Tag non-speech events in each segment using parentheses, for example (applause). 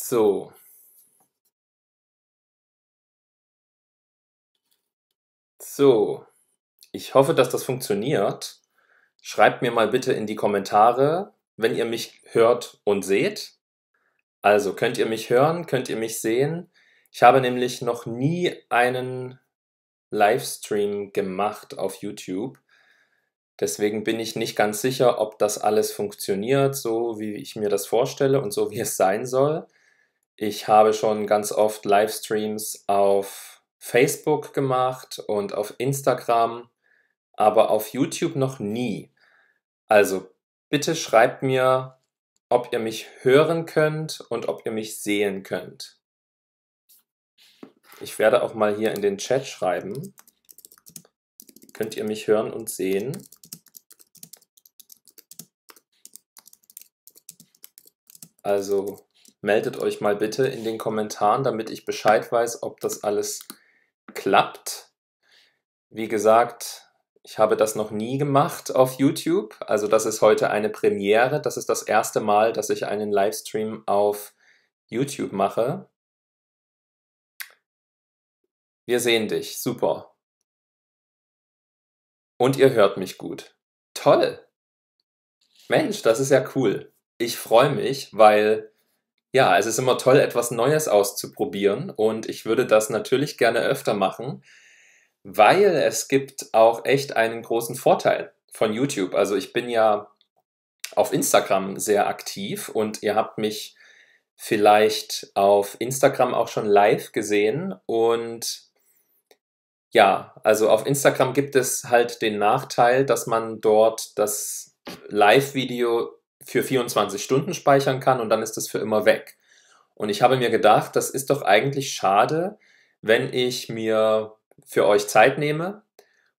So. So. Ich hoffe, dass das funktioniert. Schreibt mir mal bitte in die Kommentare, wenn ihr mich hört und seht. Also könnt ihr mich hören, könnt ihr mich sehen. Ich habe nämlich noch nie einen Livestream gemacht auf YouTube. Deswegen bin ich nicht ganz sicher, ob das alles funktioniert, so wie ich mir das vorstelle und so wie es sein soll. Ich habe schon ganz oft Livestreams auf Facebook gemacht und auf Instagram, aber auf YouTube noch nie. Also bitte schreibt mir, ob ihr mich hören könnt und ob ihr mich sehen könnt. Ich werde auch mal hier in den Chat schreiben. Könnt ihr mich hören und sehen? Also meldet euch mal bitte in den Kommentaren, damit ich Bescheid weiß, ob das alles klappt. Wie gesagt, ich habe das noch nie gemacht auf YouTube. Also das ist heute eine Premiere. Das ist das erste Mal, dass ich einen Livestream auf YouTube mache. Wir sehen dich. Super. Und ihr hört mich gut. Toll. Mensch, das ist ja cool. Ich freue mich, weil ja, es ist immer toll, etwas Neues auszuprobieren und ich würde das natürlich gerne öfter machen, weil es gibt auch echt einen großen Vorteil von YouTube. Also ich bin ja auf Instagram sehr aktiv und ihr habt mich vielleicht auf Instagram auch schon live gesehen und ja, also auf Instagram gibt es halt den Nachteil, dass man dort das Live-Video für 24 Stunden speichern kann und dann ist das für immer weg. Und ich habe mir gedacht, das ist doch eigentlich schade, wenn ich mir für euch Zeit nehme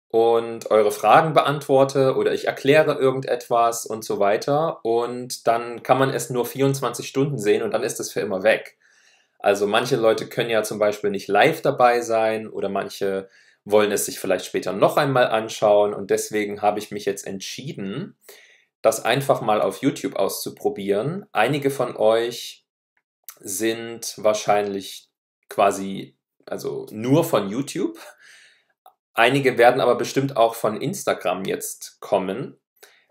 und eure Fragen beantworte oder ich erkläre irgendetwas und so weiter und dann kann man es nur 24 Stunden sehen und dann ist es für immer weg. Also manche Leute können ja zum Beispiel nicht live dabei sein oder manche wollen es sich vielleicht später noch einmal anschauen und deswegen habe ich mich jetzt entschieden, das einfach mal auf YouTube auszuprobieren. Einige von euch sind wahrscheinlich quasi, also nur von YouTube. Einige werden aber bestimmt auch von Instagram jetzt kommen,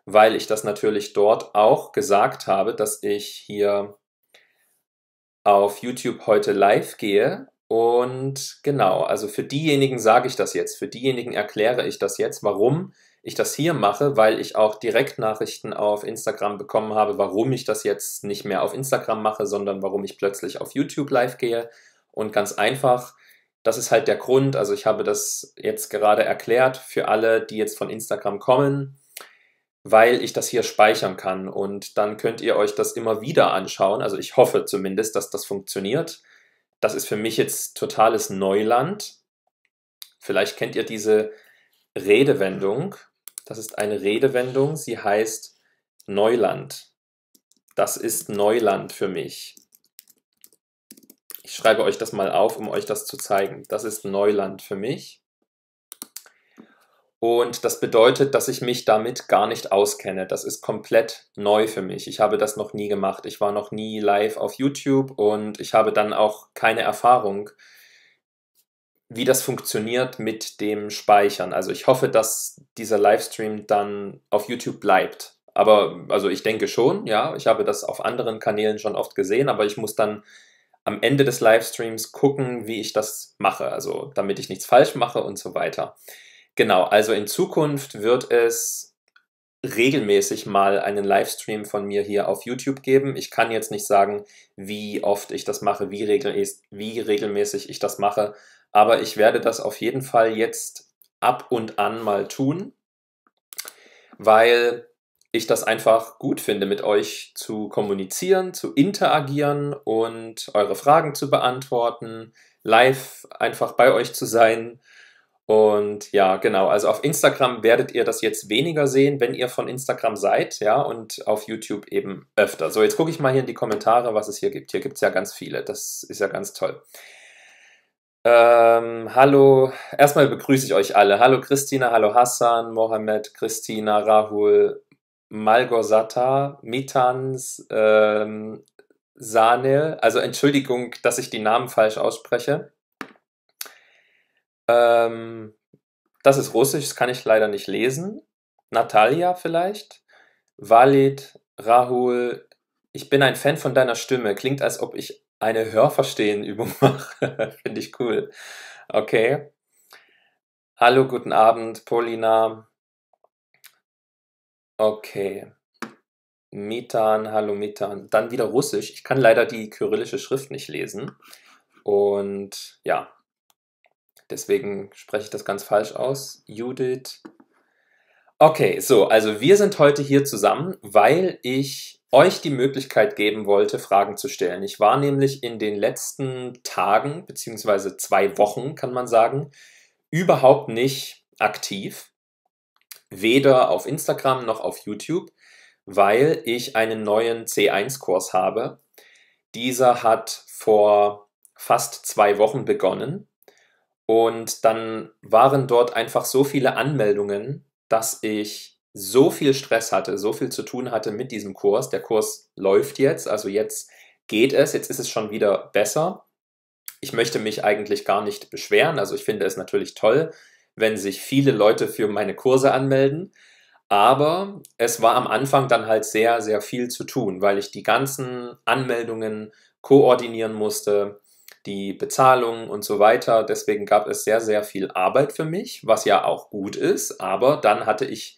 weil ich das natürlich dort auch gesagt habe, dass ich hier auf YouTube heute live gehe. Und genau, also für diejenigen sage ich das jetzt, für diejenigen erkläre ich das jetzt, warum ich das hier mache, weil ich auch Direktnachrichten auf Instagram bekommen habe, warum ich das jetzt nicht mehr auf Instagram mache, sondern warum ich plötzlich auf YouTube live gehe. Und ganz einfach, das ist halt der Grund. Also ich habe das jetzt gerade erklärt für alle, die jetzt von Instagram kommen, weil ich das hier speichern kann. Und dann könnt ihr euch das immer wieder anschauen. Also ich hoffe zumindest, dass das funktioniert. Das ist für mich jetzt totales Neuland. Vielleicht kennt ihr diese Redewendung, das ist eine Redewendung, sie heißt Neuland. Das ist Neuland für mich. Ich schreibe euch das mal auf, um euch das zu zeigen. Das ist Neuland für mich. Und das bedeutet, dass ich mich damit gar nicht auskenne. Das ist komplett neu für mich. Ich habe das noch nie gemacht. Ich war noch nie live auf YouTube und ich habe dann auch keine Erfahrung wie das funktioniert mit dem Speichern. Also ich hoffe, dass dieser Livestream dann auf YouTube bleibt. Aber also ich denke schon, ja, ich habe das auf anderen Kanälen schon oft gesehen, aber ich muss dann am Ende des Livestreams gucken, wie ich das mache, also damit ich nichts falsch mache und so weiter. Genau, also in Zukunft wird es regelmäßig mal einen Livestream von mir hier auf YouTube geben. Ich kann jetzt nicht sagen, wie oft ich das mache, wie, regel wie regelmäßig ich das mache, aber ich werde das auf jeden Fall jetzt ab und an mal tun, weil ich das einfach gut finde, mit euch zu kommunizieren, zu interagieren und eure Fragen zu beantworten, live einfach bei euch zu sein. Und ja, genau, also auf Instagram werdet ihr das jetzt weniger sehen, wenn ihr von Instagram seid, ja, und auf YouTube eben öfter. So, jetzt gucke ich mal hier in die Kommentare, was es hier gibt. Hier gibt es ja ganz viele, das ist ja ganz toll. Ähm, hallo, erstmal begrüße ich euch alle. Hallo Christina, hallo Hassan, Mohammed, Christina, Rahul, Malgorsata, Mitans, ähm, Sanel. Also Entschuldigung, dass ich die Namen falsch ausspreche. Ähm, das ist Russisch, das kann ich leider nicht lesen. Natalia vielleicht. Walid, Rahul, ich bin ein Fan von deiner Stimme. Klingt, als ob ich eine Hörverstehen-Übung (laughs) mache. Finde ich cool. Okay. Hallo, guten Abend, Polina. Okay. Mitan, hallo Mitan. Dann wieder Russisch. Ich kann leider die kyrillische Schrift nicht lesen. Und ja, deswegen spreche ich das ganz falsch aus. Judith. Okay, so, also wir sind heute hier zusammen, weil ich euch die Möglichkeit geben wollte, Fragen zu stellen. Ich war nämlich in den letzten Tagen, beziehungsweise zwei Wochen, kann man sagen, überhaupt nicht aktiv. Weder auf Instagram noch auf YouTube, weil ich einen neuen C1-Kurs habe. Dieser hat vor fast zwei Wochen begonnen. Und dann waren dort einfach so viele Anmeldungen, dass ich so viel Stress hatte, so viel zu tun hatte mit diesem Kurs. Der Kurs läuft jetzt, also jetzt geht es, jetzt ist es schon wieder besser. Ich möchte mich eigentlich gar nicht beschweren, also ich finde es natürlich toll, wenn sich viele Leute für meine Kurse anmelden. Aber es war am Anfang dann halt sehr, sehr viel zu tun, weil ich die ganzen Anmeldungen koordinieren musste, die Bezahlung und so weiter. Deswegen gab es sehr, sehr viel Arbeit für mich, was ja auch gut ist. Aber dann hatte ich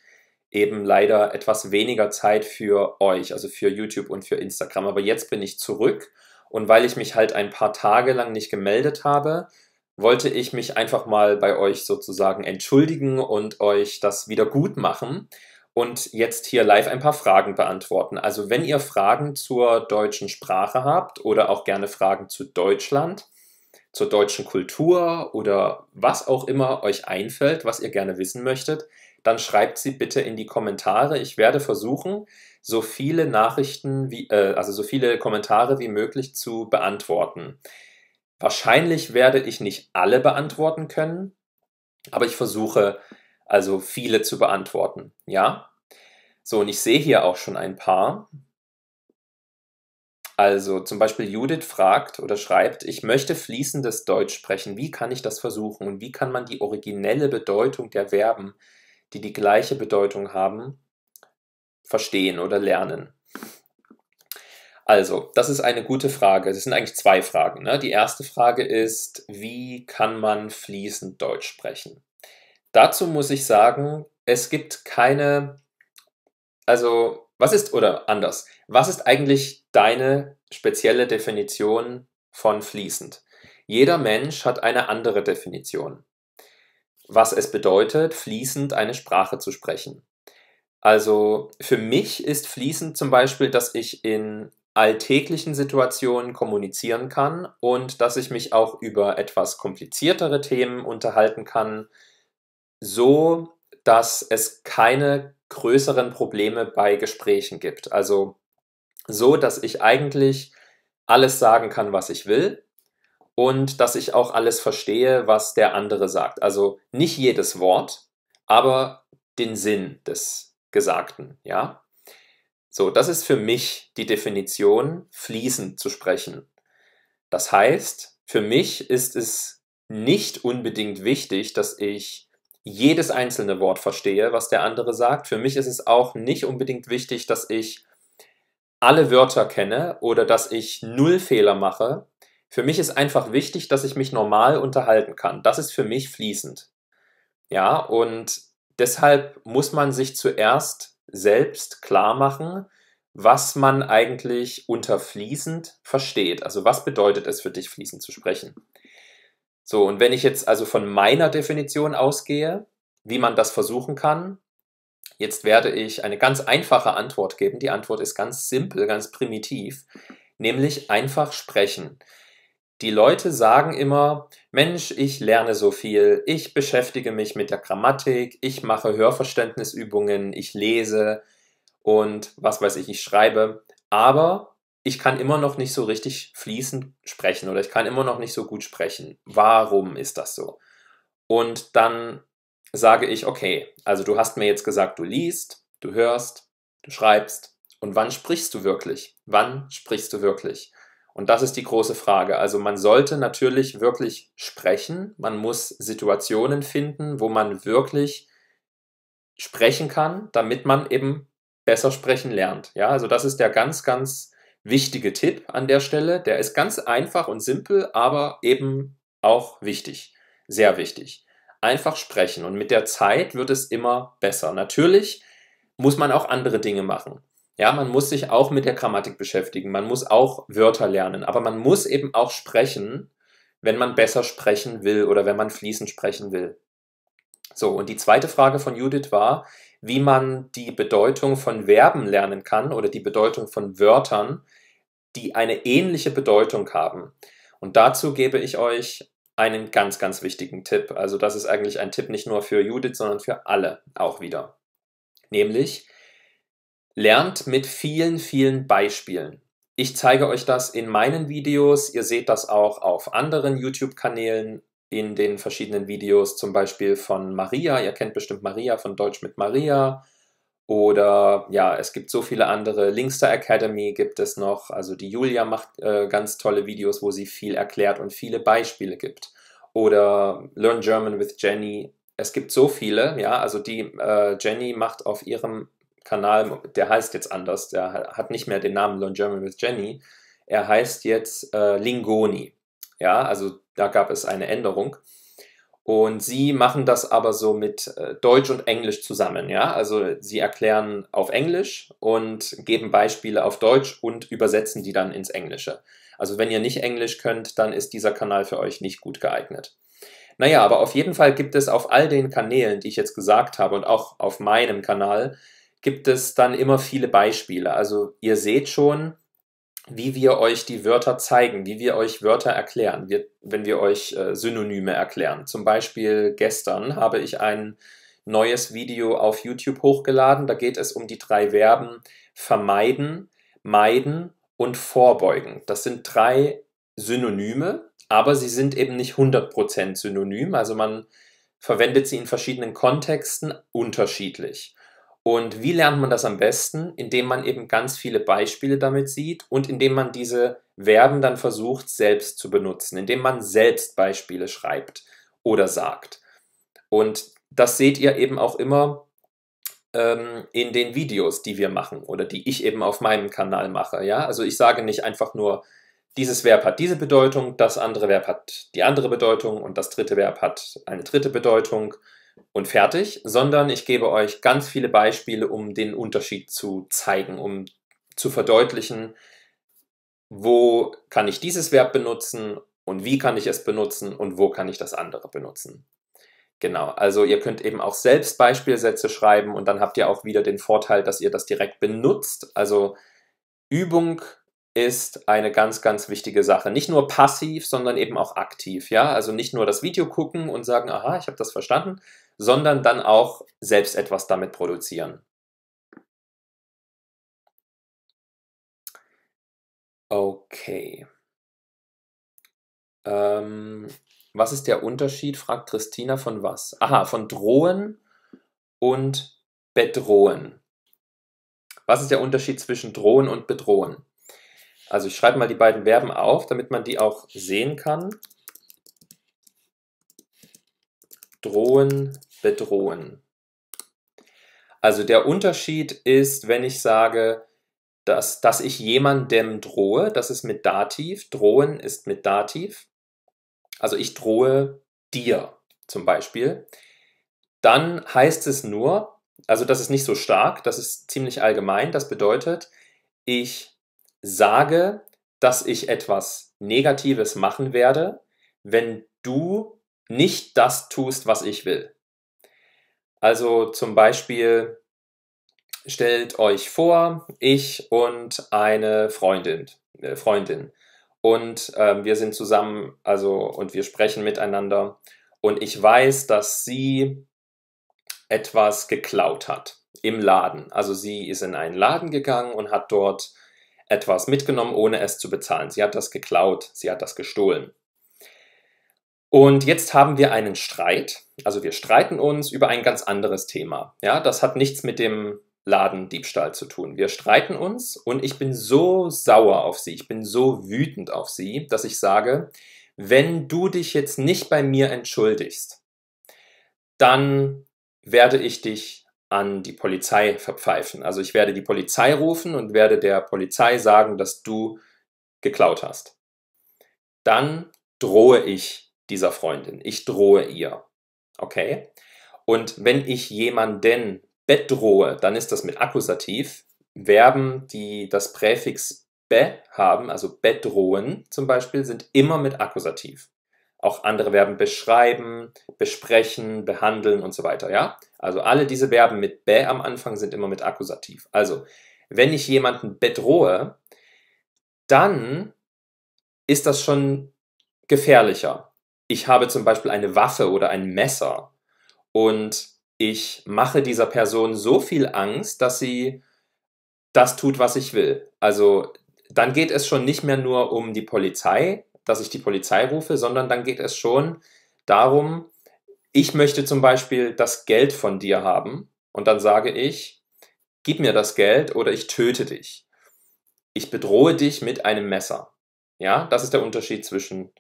eben leider etwas weniger Zeit für euch, also für YouTube und für Instagram. Aber jetzt bin ich zurück und weil ich mich halt ein paar Tage lang nicht gemeldet habe, wollte ich mich einfach mal bei euch sozusagen entschuldigen und euch das wieder gut machen und jetzt hier live ein paar Fragen beantworten. Also wenn ihr Fragen zur deutschen Sprache habt oder auch gerne Fragen zu Deutschland, zur deutschen Kultur oder was auch immer euch einfällt, was ihr gerne wissen möchtet, dann schreibt sie bitte in die Kommentare. Ich werde versuchen, so viele Nachrichten wie, äh, also so viele Kommentare wie möglich zu beantworten. Wahrscheinlich werde ich nicht alle beantworten können, aber ich versuche also viele zu beantworten. Ja? So, und ich sehe hier auch schon ein paar. Also zum Beispiel Judith fragt oder schreibt, ich möchte fließendes Deutsch sprechen. Wie kann ich das versuchen? Und wie kann man die originelle Bedeutung der Verben die die gleiche Bedeutung haben, verstehen oder lernen? Also, das ist eine gute Frage. Das sind eigentlich zwei Fragen. Ne? Die erste Frage ist, wie kann man fließend Deutsch sprechen? Dazu muss ich sagen, es gibt keine, also was ist, oder anders, was ist eigentlich deine spezielle Definition von fließend? Jeder Mensch hat eine andere Definition was es bedeutet, fließend eine Sprache zu sprechen. Also für mich ist fließend zum Beispiel, dass ich in alltäglichen Situationen kommunizieren kann und dass ich mich auch über etwas kompliziertere Themen unterhalten kann, so dass es keine größeren Probleme bei Gesprächen gibt. Also so, dass ich eigentlich alles sagen kann, was ich will und dass ich auch alles verstehe, was der andere sagt. Also nicht jedes Wort, aber den Sinn des Gesagten, ja? So, das ist für mich die Definition, fließend zu sprechen. Das heißt, für mich ist es nicht unbedingt wichtig, dass ich jedes einzelne Wort verstehe, was der andere sagt. Für mich ist es auch nicht unbedingt wichtig, dass ich alle Wörter kenne oder dass ich null Fehler mache, für mich ist einfach wichtig, dass ich mich normal unterhalten kann. Das ist für mich fließend. Ja, und deshalb muss man sich zuerst selbst klar machen, was man eigentlich unter fließend versteht. Also was bedeutet es für dich, fließend zu sprechen? So, und wenn ich jetzt also von meiner Definition ausgehe, wie man das versuchen kann, jetzt werde ich eine ganz einfache Antwort geben. Die Antwort ist ganz simpel, ganz primitiv, nämlich einfach sprechen. Die Leute sagen immer, Mensch, ich lerne so viel, ich beschäftige mich mit der Grammatik, ich mache Hörverständnisübungen, ich lese und was weiß ich, ich schreibe, aber ich kann immer noch nicht so richtig fließend sprechen oder ich kann immer noch nicht so gut sprechen. Warum ist das so? Und dann sage ich, okay, also du hast mir jetzt gesagt, du liest, du hörst, du schreibst und wann sprichst du wirklich? Wann sprichst du wirklich? Und das ist die große Frage. Also man sollte natürlich wirklich sprechen. Man muss Situationen finden, wo man wirklich sprechen kann, damit man eben besser sprechen lernt. Ja, also das ist der ganz, ganz wichtige Tipp an der Stelle. Der ist ganz einfach und simpel, aber eben auch wichtig. Sehr wichtig. Einfach sprechen und mit der Zeit wird es immer besser. Natürlich muss man auch andere Dinge machen. Ja, man muss sich auch mit der Grammatik beschäftigen, man muss auch Wörter lernen, aber man muss eben auch sprechen, wenn man besser sprechen will oder wenn man fließend sprechen will. So, und die zweite Frage von Judith war, wie man die Bedeutung von Verben lernen kann oder die Bedeutung von Wörtern, die eine ähnliche Bedeutung haben. Und dazu gebe ich euch einen ganz, ganz wichtigen Tipp. Also das ist eigentlich ein Tipp nicht nur für Judith, sondern für alle auch wieder. Nämlich, Lernt mit vielen, vielen Beispielen. Ich zeige euch das in meinen Videos. Ihr seht das auch auf anderen YouTube-Kanälen in den verschiedenen Videos, zum Beispiel von Maria. Ihr kennt bestimmt Maria von Deutsch mit Maria. Oder ja, es gibt so viele andere. Linkster Academy gibt es noch. Also die Julia macht äh, ganz tolle Videos, wo sie viel erklärt und viele Beispiele gibt. Oder Learn German with Jenny. Es gibt so viele, ja, also die äh, Jenny macht auf ihrem Kanal, der heißt jetzt anders, der hat nicht mehr den Namen Learn German with Jenny, er heißt jetzt äh, Lingoni. Ja, also da gab es eine Änderung. Und sie machen das aber so mit äh, Deutsch und Englisch zusammen, ja. Also sie erklären auf Englisch und geben Beispiele auf Deutsch und übersetzen die dann ins Englische. Also wenn ihr nicht Englisch könnt, dann ist dieser Kanal für euch nicht gut geeignet. Naja, aber auf jeden Fall gibt es auf all den Kanälen, die ich jetzt gesagt habe und auch auf meinem Kanal, gibt es dann immer viele Beispiele. Also ihr seht schon, wie wir euch die Wörter zeigen, wie wir euch Wörter erklären, wir, wenn wir euch äh, Synonyme erklären. Zum Beispiel gestern habe ich ein neues Video auf YouTube hochgeladen. Da geht es um die drei Verben vermeiden, meiden und vorbeugen. Das sind drei Synonyme, aber sie sind eben nicht 100% synonym. Also man verwendet sie in verschiedenen Kontexten unterschiedlich. Und wie lernt man das am besten? Indem man eben ganz viele Beispiele damit sieht und indem man diese Verben dann versucht selbst zu benutzen, indem man selbst Beispiele schreibt oder sagt. Und das seht ihr eben auch immer ähm, in den Videos, die wir machen oder die ich eben auf meinem Kanal mache. Ja? Also ich sage nicht einfach nur, dieses Verb hat diese Bedeutung, das andere Verb hat die andere Bedeutung und das dritte Verb hat eine dritte Bedeutung und fertig, sondern ich gebe euch ganz viele Beispiele, um den Unterschied zu zeigen, um zu verdeutlichen, wo kann ich dieses Verb benutzen und wie kann ich es benutzen und wo kann ich das andere benutzen. Genau, also ihr könnt eben auch selbst Beispielsätze schreiben und dann habt ihr auch wieder den Vorteil, dass ihr das direkt benutzt. Also Übung ist eine ganz, ganz wichtige Sache. Nicht nur passiv, sondern eben auch aktiv. Ja, also nicht nur das Video gucken und sagen, aha, ich habe das verstanden, sondern dann auch selbst etwas damit produzieren. Okay. Ähm, was ist der Unterschied, fragt Christina, von was? Aha, von drohen und bedrohen. Was ist der Unterschied zwischen drohen und bedrohen? Also ich schreibe mal die beiden Verben auf, damit man die auch sehen kann. Drohen, bedrohen. Also der Unterschied ist, wenn ich sage, dass, dass ich jemandem drohe, das ist mit Dativ, drohen ist mit Dativ, also ich drohe dir zum Beispiel, dann heißt es nur, also das ist nicht so stark, das ist ziemlich allgemein, das bedeutet, ich sage, dass ich etwas Negatives machen werde, wenn du nicht das tust, was ich will. Also zum Beispiel stellt euch vor, ich und eine Freundin, äh Freundin. und äh, wir sind zusammen, also und wir sprechen miteinander und ich weiß, dass sie etwas geklaut hat im Laden. Also sie ist in einen Laden gegangen und hat dort etwas mitgenommen, ohne es zu bezahlen. Sie hat das geklaut, sie hat das gestohlen. Und jetzt haben wir einen Streit. Also wir streiten uns über ein ganz anderes Thema. Ja, das hat nichts mit dem Ladendiebstahl zu tun. Wir streiten uns und ich bin so sauer auf sie, ich bin so wütend auf sie, dass ich sage, wenn du dich jetzt nicht bei mir entschuldigst, dann werde ich dich an die Polizei verpfeifen. Also ich werde die Polizei rufen und werde der Polizei sagen, dass du geklaut hast. Dann drohe ich dieser Freundin. Ich drohe ihr. Okay? Und wenn ich jemanden bedrohe, dann ist das mit Akkusativ. Verben, die das Präfix be haben, also bedrohen zum Beispiel, sind immer mit Akkusativ. Auch andere Verben beschreiben, besprechen, behandeln und so weiter, ja? Also alle diese Verben mit be am Anfang sind immer mit Akkusativ. Also, wenn ich jemanden bedrohe, dann ist das schon gefährlicher ich habe zum Beispiel eine Waffe oder ein Messer und ich mache dieser Person so viel Angst, dass sie das tut, was ich will. Also dann geht es schon nicht mehr nur um die Polizei, dass ich die Polizei rufe, sondern dann geht es schon darum, ich möchte zum Beispiel das Geld von dir haben und dann sage ich, gib mir das Geld oder ich töte dich. Ich bedrohe dich mit einem Messer. Ja, das ist der Unterschied zwischen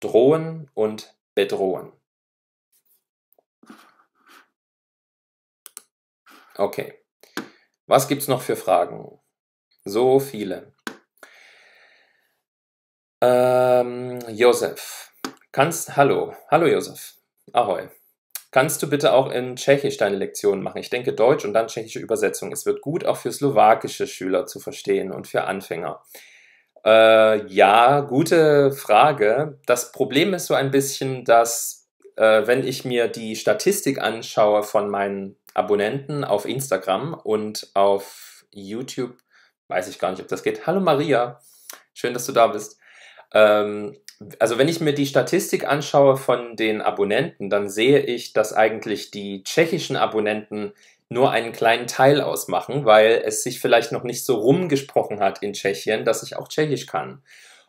drohen und bedrohen. Okay. Was gibt es noch für Fragen? So viele. Ähm, Josef, kannst, hallo, hallo Josef, ahoi. Kannst du bitte auch in Tschechisch deine Lektionen machen? Ich denke Deutsch und dann tschechische Übersetzung. Es wird gut auch für slowakische Schüler zu verstehen und für Anfänger. Äh, ja, gute Frage. Das Problem ist so ein bisschen, dass äh, wenn ich mir die Statistik anschaue von meinen Abonnenten auf Instagram und auf YouTube, weiß ich gar nicht, ob das geht. Hallo Maria, schön, dass du da bist. Ähm, also wenn ich mir die Statistik anschaue von den Abonnenten, dann sehe ich, dass eigentlich die tschechischen Abonnenten nur einen kleinen Teil ausmachen, weil es sich vielleicht noch nicht so rumgesprochen hat in Tschechien, dass ich auch Tschechisch kann.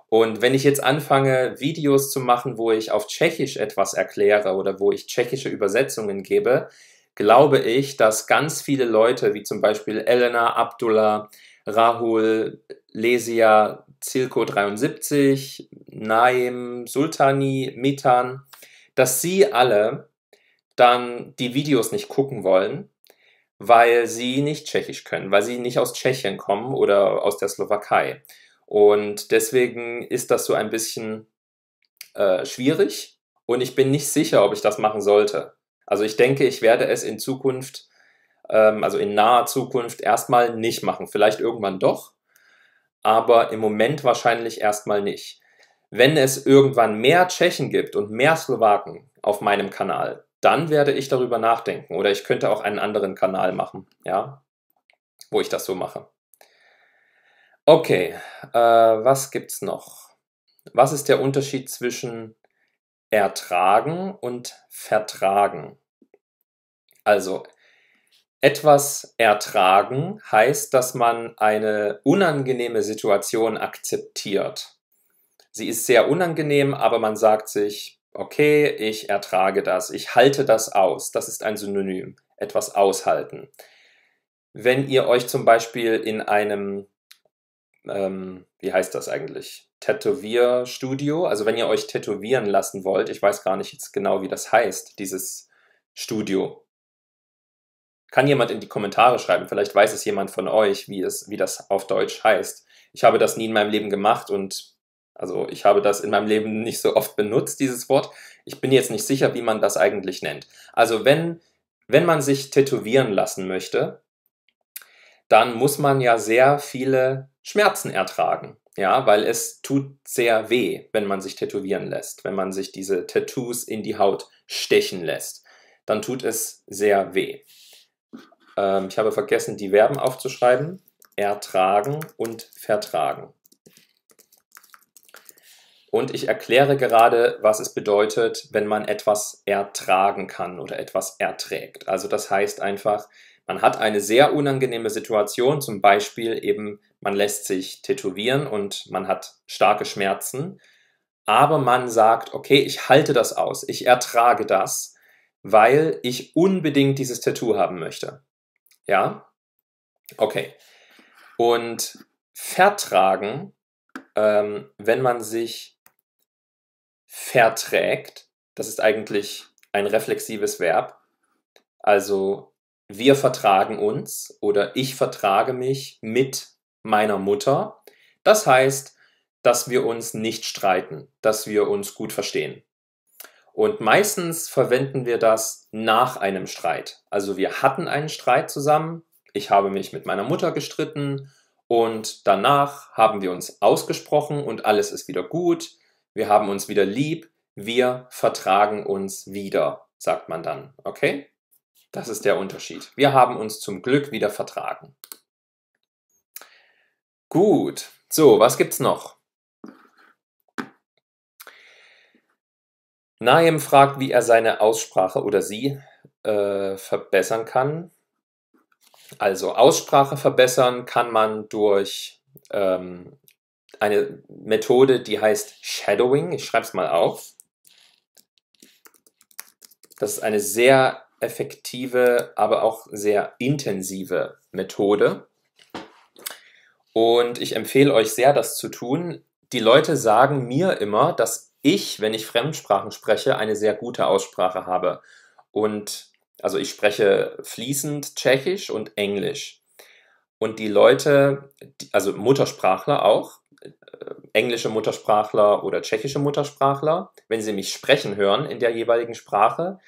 Und wenn ich jetzt anfange, Videos zu machen, wo ich auf Tschechisch etwas erkläre oder wo ich tschechische Übersetzungen gebe, glaube ich, dass ganz viele Leute, wie zum Beispiel Elena, Abdullah, Rahul, Lesia, Zilko 73, Naim, Sultani, Mitan, dass sie alle dann die Videos nicht gucken wollen, weil sie nicht Tschechisch können, weil sie nicht aus Tschechien kommen oder aus der Slowakei. Und deswegen ist das so ein bisschen äh, schwierig und ich bin nicht sicher, ob ich das machen sollte. Also ich denke, ich werde es in Zukunft, ähm, also in naher Zukunft erstmal nicht machen. Vielleicht irgendwann doch, aber im Moment wahrscheinlich erstmal nicht. Wenn es irgendwann mehr Tschechen gibt und mehr Slowaken auf meinem Kanal, dann werde ich darüber nachdenken. Oder ich könnte auch einen anderen Kanal machen, ja, wo ich das so mache. Okay, äh, was gibt's noch? Was ist der Unterschied zwischen ertragen und vertragen? Also etwas ertragen heißt, dass man eine unangenehme Situation akzeptiert. Sie ist sehr unangenehm, aber man sagt sich, okay, ich ertrage das, ich halte das aus. Das ist ein Synonym, etwas aushalten. Wenn ihr euch zum Beispiel in einem, ähm, wie heißt das eigentlich, Tätowierstudio, also wenn ihr euch tätowieren lassen wollt, ich weiß gar nicht jetzt genau, wie das heißt, dieses Studio. Kann jemand in die Kommentare schreiben, vielleicht weiß es jemand von euch, wie, es, wie das auf Deutsch heißt. Ich habe das nie in meinem Leben gemacht und also ich habe das in meinem Leben nicht so oft benutzt, dieses Wort. Ich bin jetzt nicht sicher, wie man das eigentlich nennt. Also wenn, wenn man sich tätowieren lassen möchte, dann muss man ja sehr viele Schmerzen ertragen. Ja, weil es tut sehr weh, wenn man sich tätowieren lässt, wenn man sich diese Tattoos in die Haut stechen lässt. Dann tut es sehr weh. Ähm, ich habe vergessen, die Verben aufzuschreiben. Ertragen und vertragen. Und ich erkläre gerade, was es bedeutet, wenn man etwas ertragen kann oder etwas erträgt. Also das heißt einfach, man hat eine sehr unangenehme Situation, zum Beispiel eben, man lässt sich tätowieren und man hat starke Schmerzen, aber man sagt, okay, ich halte das aus, ich ertrage das, weil ich unbedingt dieses Tattoo haben möchte. Ja? Okay. Und vertragen, ähm, wenn man sich verträgt. Das ist eigentlich ein reflexives Verb. Also wir vertragen uns oder ich vertrage mich mit meiner Mutter. Das heißt, dass wir uns nicht streiten, dass wir uns gut verstehen. Und meistens verwenden wir das nach einem Streit. Also wir hatten einen Streit zusammen, ich habe mich mit meiner Mutter gestritten und danach haben wir uns ausgesprochen und alles ist wieder gut wir haben uns wieder lieb. Wir vertragen uns wieder, sagt man dann. Okay? Das ist der Unterschied. Wir haben uns zum Glück wieder vertragen. Gut. So, was gibt's noch? Naim fragt, wie er seine Aussprache oder sie äh, verbessern kann. Also Aussprache verbessern kann man durch ähm, eine Methode, die heißt Shadowing. Ich schreibe es mal auf. Das ist eine sehr effektive, aber auch sehr intensive Methode. Und ich empfehle euch sehr, das zu tun. Die Leute sagen mir immer, dass ich, wenn ich Fremdsprachen spreche, eine sehr gute Aussprache habe. Und also ich spreche fließend Tschechisch und Englisch. Und die Leute, also Muttersprachler auch, äh, englische Muttersprachler oder tschechische Muttersprachler, wenn sie mich sprechen hören in der jeweiligen Sprache,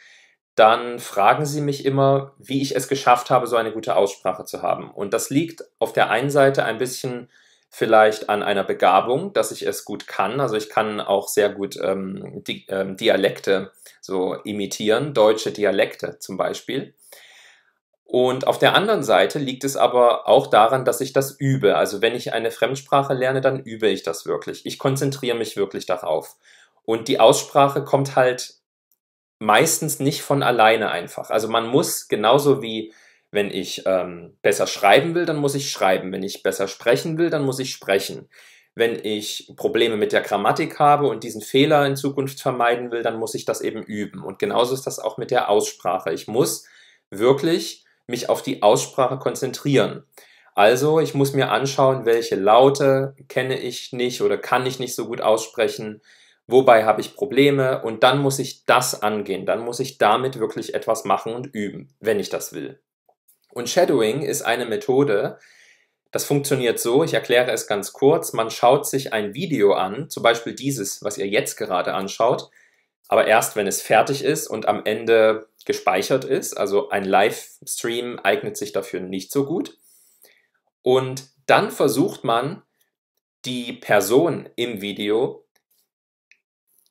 dann fragen sie mich immer, wie ich es geschafft habe, so eine gute Aussprache zu haben. Und das liegt auf der einen Seite ein bisschen vielleicht an einer Begabung, dass ich es gut kann. Also ich kann auch sehr gut ähm, Di ähm, Dialekte so imitieren, deutsche Dialekte zum Beispiel. Und auf der anderen Seite liegt es aber auch daran, dass ich das übe. Also wenn ich eine Fremdsprache lerne, dann übe ich das wirklich. Ich konzentriere mich wirklich darauf. Und die Aussprache kommt halt meistens nicht von alleine einfach. Also man muss genauso wie wenn ich ähm, besser schreiben will, dann muss ich schreiben. Wenn ich besser sprechen will, dann muss ich sprechen. Wenn ich Probleme mit der Grammatik habe und diesen Fehler in Zukunft vermeiden will, dann muss ich das eben üben. Und genauso ist das auch mit der Aussprache. Ich muss wirklich mich auf die Aussprache konzentrieren. Also ich muss mir anschauen, welche Laute kenne ich nicht oder kann ich nicht so gut aussprechen, wobei habe ich Probleme und dann muss ich das angehen, dann muss ich damit wirklich etwas machen und üben, wenn ich das will. Und Shadowing ist eine Methode, das funktioniert so, ich erkläre es ganz kurz, man schaut sich ein Video an, zum Beispiel dieses, was ihr jetzt gerade anschaut, aber erst wenn es fertig ist und am Ende gespeichert ist. Also ein Livestream eignet sich dafür nicht so gut. Und dann versucht man, die Person im Video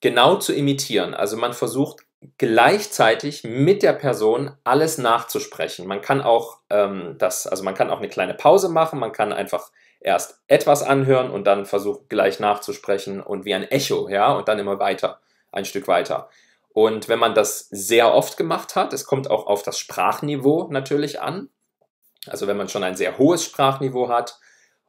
genau zu imitieren. Also man versucht gleichzeitig mit der Person alles nachzusprechen. Man kann auch ähm, das, also man kann auch eine kleine Pause machen, man kann einfach erst etwas anhören und dann versucht gleich nachzusprechen und wie ein Echo, ja, und dann immer weiter, ein Stück weiter. Und wenn man das sehr oft gemacht hat, es kommt auch auf das Sprachniveau natürlich an. Also wenn man schon ein sehr hohes Sprachniveau hat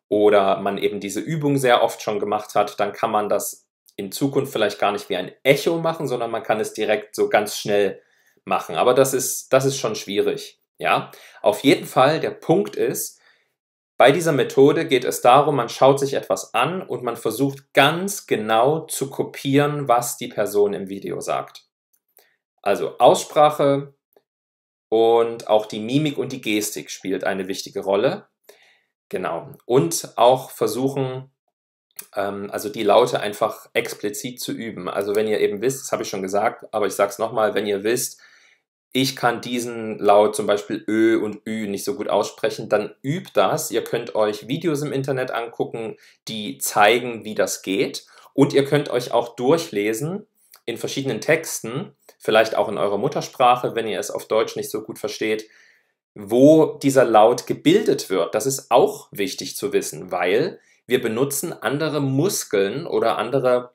oder man eben diese Übung sehr oft schon gemacht hat, dann kann man das in Zukunft vielleicht gar nicht wie ein Echo machen, sondern man kann es direkt so ganz schnell machen. Aber das ist, das ist schon schwierig. Ja, auf jeden Fall, der Punkt ist, bei dieser Methode geht es darum, man schaut sich etwas an und man versucht ganz genau zu kopieren, was die Person im Video sagt. Also Aussprache und auch die Mimik und die Gestik spielt eine wichtige Rolle. Genau. Und auch versuchen, ähm, also die Laute einfach explizit zu üben. Also wenn ihr eben wisst, das habe ich schon gesagt, aber ich sage es nochmal, wenn ihr wisst, ich kann diesen Laut zum Beispiel Ö und Ü nicht so gut aussprechen, dann übt das. Ihr könnt euch Videos im Internet angucken, die zeigen, wie das geht. Und ihr könnt euch auch durchlesen in verschiedenen Texten, vielleicht auch in eurer Muttersprache, wenn ihr es auf Deutsch nicht so gut versteht, wo dieser Laut gebildet wird. Das ist auch wichtig zu wissen, weil wir benutzen andere Muskeln oder andere,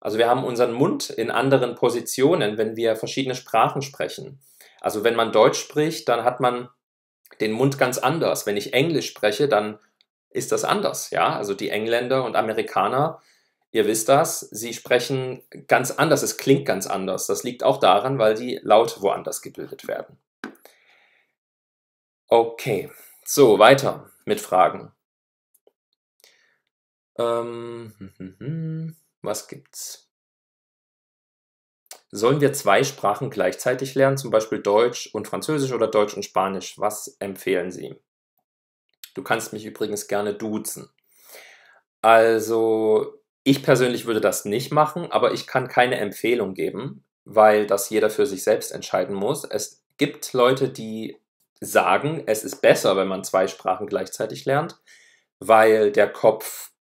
also wir haben unseren Mund in anderen Positionen, wenn wir verschiedene Sprachen sprechen. Also wenn man Deutsch spricht, dann hat man den Mund ganz anders. Wenn ich Englisch spreche, dann ist das anders, ja? Also die Engländer und Amerikaner ihr wisst das, sie sprechen ganz anders, es klingt ganz anders. Das liegt auch daran, weil die Laute woanders gebildet werden. Okay, so weiter mit Fragen. Ähm, hm, hm, hm, was gibt's? Sollen wir zwei Sprachen gleichzeitig lernen, zum Beispiel Deutsch und Französisch oder Deutsch und Spanisch? Was empfehlen Sie? Du kannst mich übrigens gerne duzen. Also ich persönlich würde das nicht machen, aber ich kann keine Empfehlung geben, weil das jeder für sich selbst entscheiden muss. Es gibt Leute, die sagen, es ist besser, wenn man zwei Sprachen gleichzeitig lernt, weil der Kopf,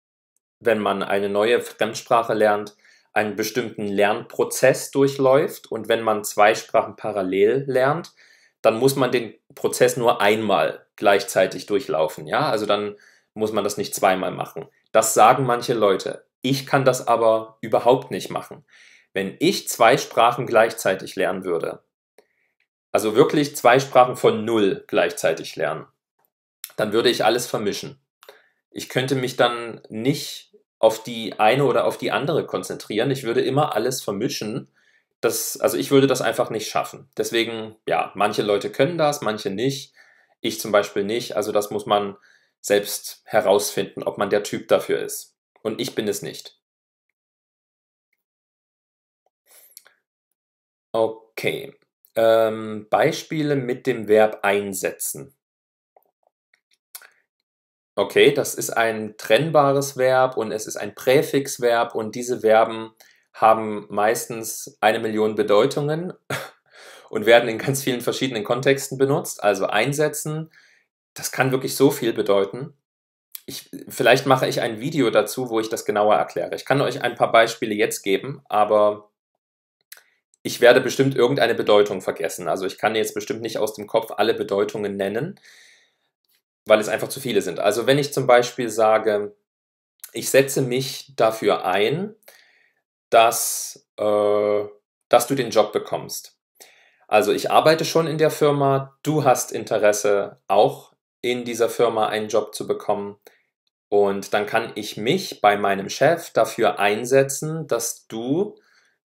wenn man eine neue Fremdsprache lernt, einen bestimmten Lernprozess durchläuft und wenn man zwei Sprachen parallel lernt, dann muss man den Prozess nur einmal gleichzeitig durchlaufen, ja? Also dann muss man das nicht zweimal machen. Das sagen manche Leute. Ich kann das aber überhaupt nicht machen. Wenn ich zwei Sprachen gleichzeitig lernen würde, also wirklich zwei Sprachen von null gleichzeitig lernen, dann würde ich alles vermischen. Ich könnte mich dann nicht auf die eine oder auf die andere konzentrieren. Ich würde immer alles vermischen. Das, also ich würde das einfach nicht schaffen. Deswegen, ja, manche Leute können das, manche nicht. Ich zum Beispiel nicht. Also das muss man selbst herausfinden, ob man der Typ dafür ist und ich bin es nicht. Okay. Ähm, Beispiele mit dem Verb einsetzen. Okay, das ist ein trennbares Verb und es ist ein Präfixverb und diese Verben haben meistens eine Million Bedeutungen (laughs) und werden in ganz vielen verschiedenen Kontexten benutzt. Also einsetzen, das kann wirklich so viel bedeuten. Ich, vielleicht mache ich ein Video dazu, wo ich das genauer erkläre. Ich kann euch ein paar Beispiele jetzt geben, aber ich werde bestimmt irgendeine Bedeutung vergessen. Also ich kann jetzt bestimmt nicht aus dem Kopf alle Bedeutungen nennen, weil es einfach zu viele sind. Also wenn ich zum Beispiel sage, ich setze mich dafür ein, dass, äh, dass du den Job bekommst. Also ich arbeite schon in der Firma, du hast Interesse auch in dieser Firma einen Job zu bekommen. Und dann kann ich mich bei meinem Chef dafür einsetzen, dass du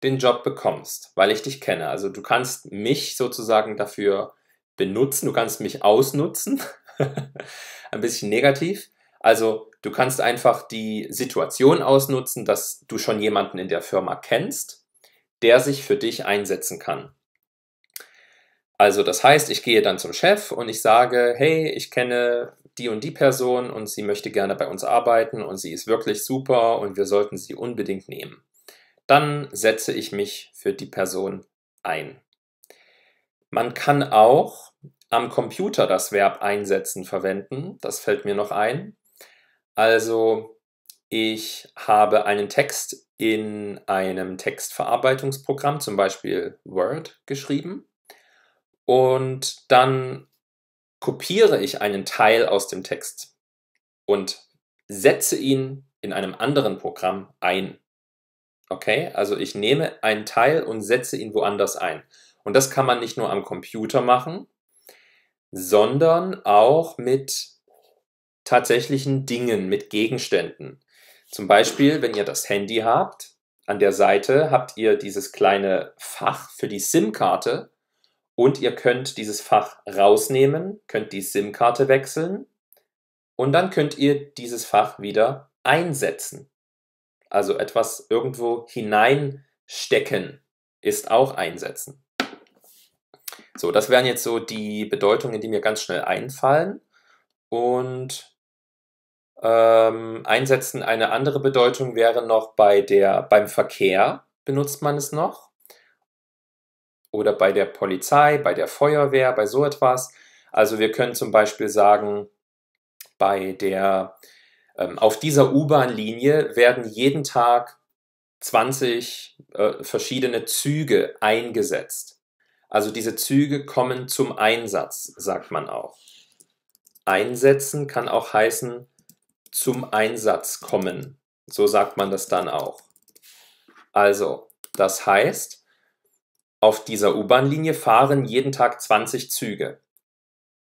den Job bekommst, weil ich dich kenne. Also du kannst mich sozusagen dafür benutzen, du kannst mich ausnutzen. (laughs) Ein bisschen negativ. Also du kannst einfach die Situation ausnutzen, dass du schon jemanden in der Firma kennst, der sich für dich einsetzen kann. Also das heißt, ich gehe dann zum Chef und ich sage, hey, ich kenne die und die Person und sie möchte gerne bei uns arbeiten und sie ist wirklich super und wir sollten sie unbedingt nehmen. Dann setze ich mich für die Person ein. Man kann auch am Computer das Verb einsetzen verwenden, das fällt mir noch ein. Also ich habe einen Text in einem Textverarbeitungsprogramm, zum Beispiel Word, geschrieben und dann kopiere ich einen Teil aus dem Text und setze ihn in einem anderen Programm ein. Okay, also ich nehme einen Teil und setze ihn woanders ein. Und das kann man nicht nur am Computer machen, sondern auch mit tatsächlichen Dingen, mit Gegenständen. Zum Beispiel, wenn ihr das Handy habt, an der Seite habt ihr dieses kleine Fach für die SIM-Karte und ihr könnt dieses Fach rausnehmen, könnt die SIM-Karte wechseln und dann könnt ihr dieses Fach wieder einsetzen. Also etwas irgendwo hineinstecken ist auch einsetzen. So, das wären jetzt so die Bedeutungen, die mir ganz schnell einfallen. Und ähm, einsetzen eine andere Bedeutung wäre noch bei der, beim Verkehr benutzt man es noch oder bei der Polizei, bei der Feuerwehr, bei so etwas. Also wir können zum Beispiel sagen, bei der, ähm, auf dieser U-Bahn-Linie werden jeden Tag 20 äh, verschiedene Züge eingesetzt. Also diese Züge kommen zum Einsatz, sagt man auch. Einsetzen kann auch heißen zum Einsatz kommen. So sagt man das dann auch. Also, das heißt, auf dieser U-Bahn-Linie fahren jeden Tag 20 Züge.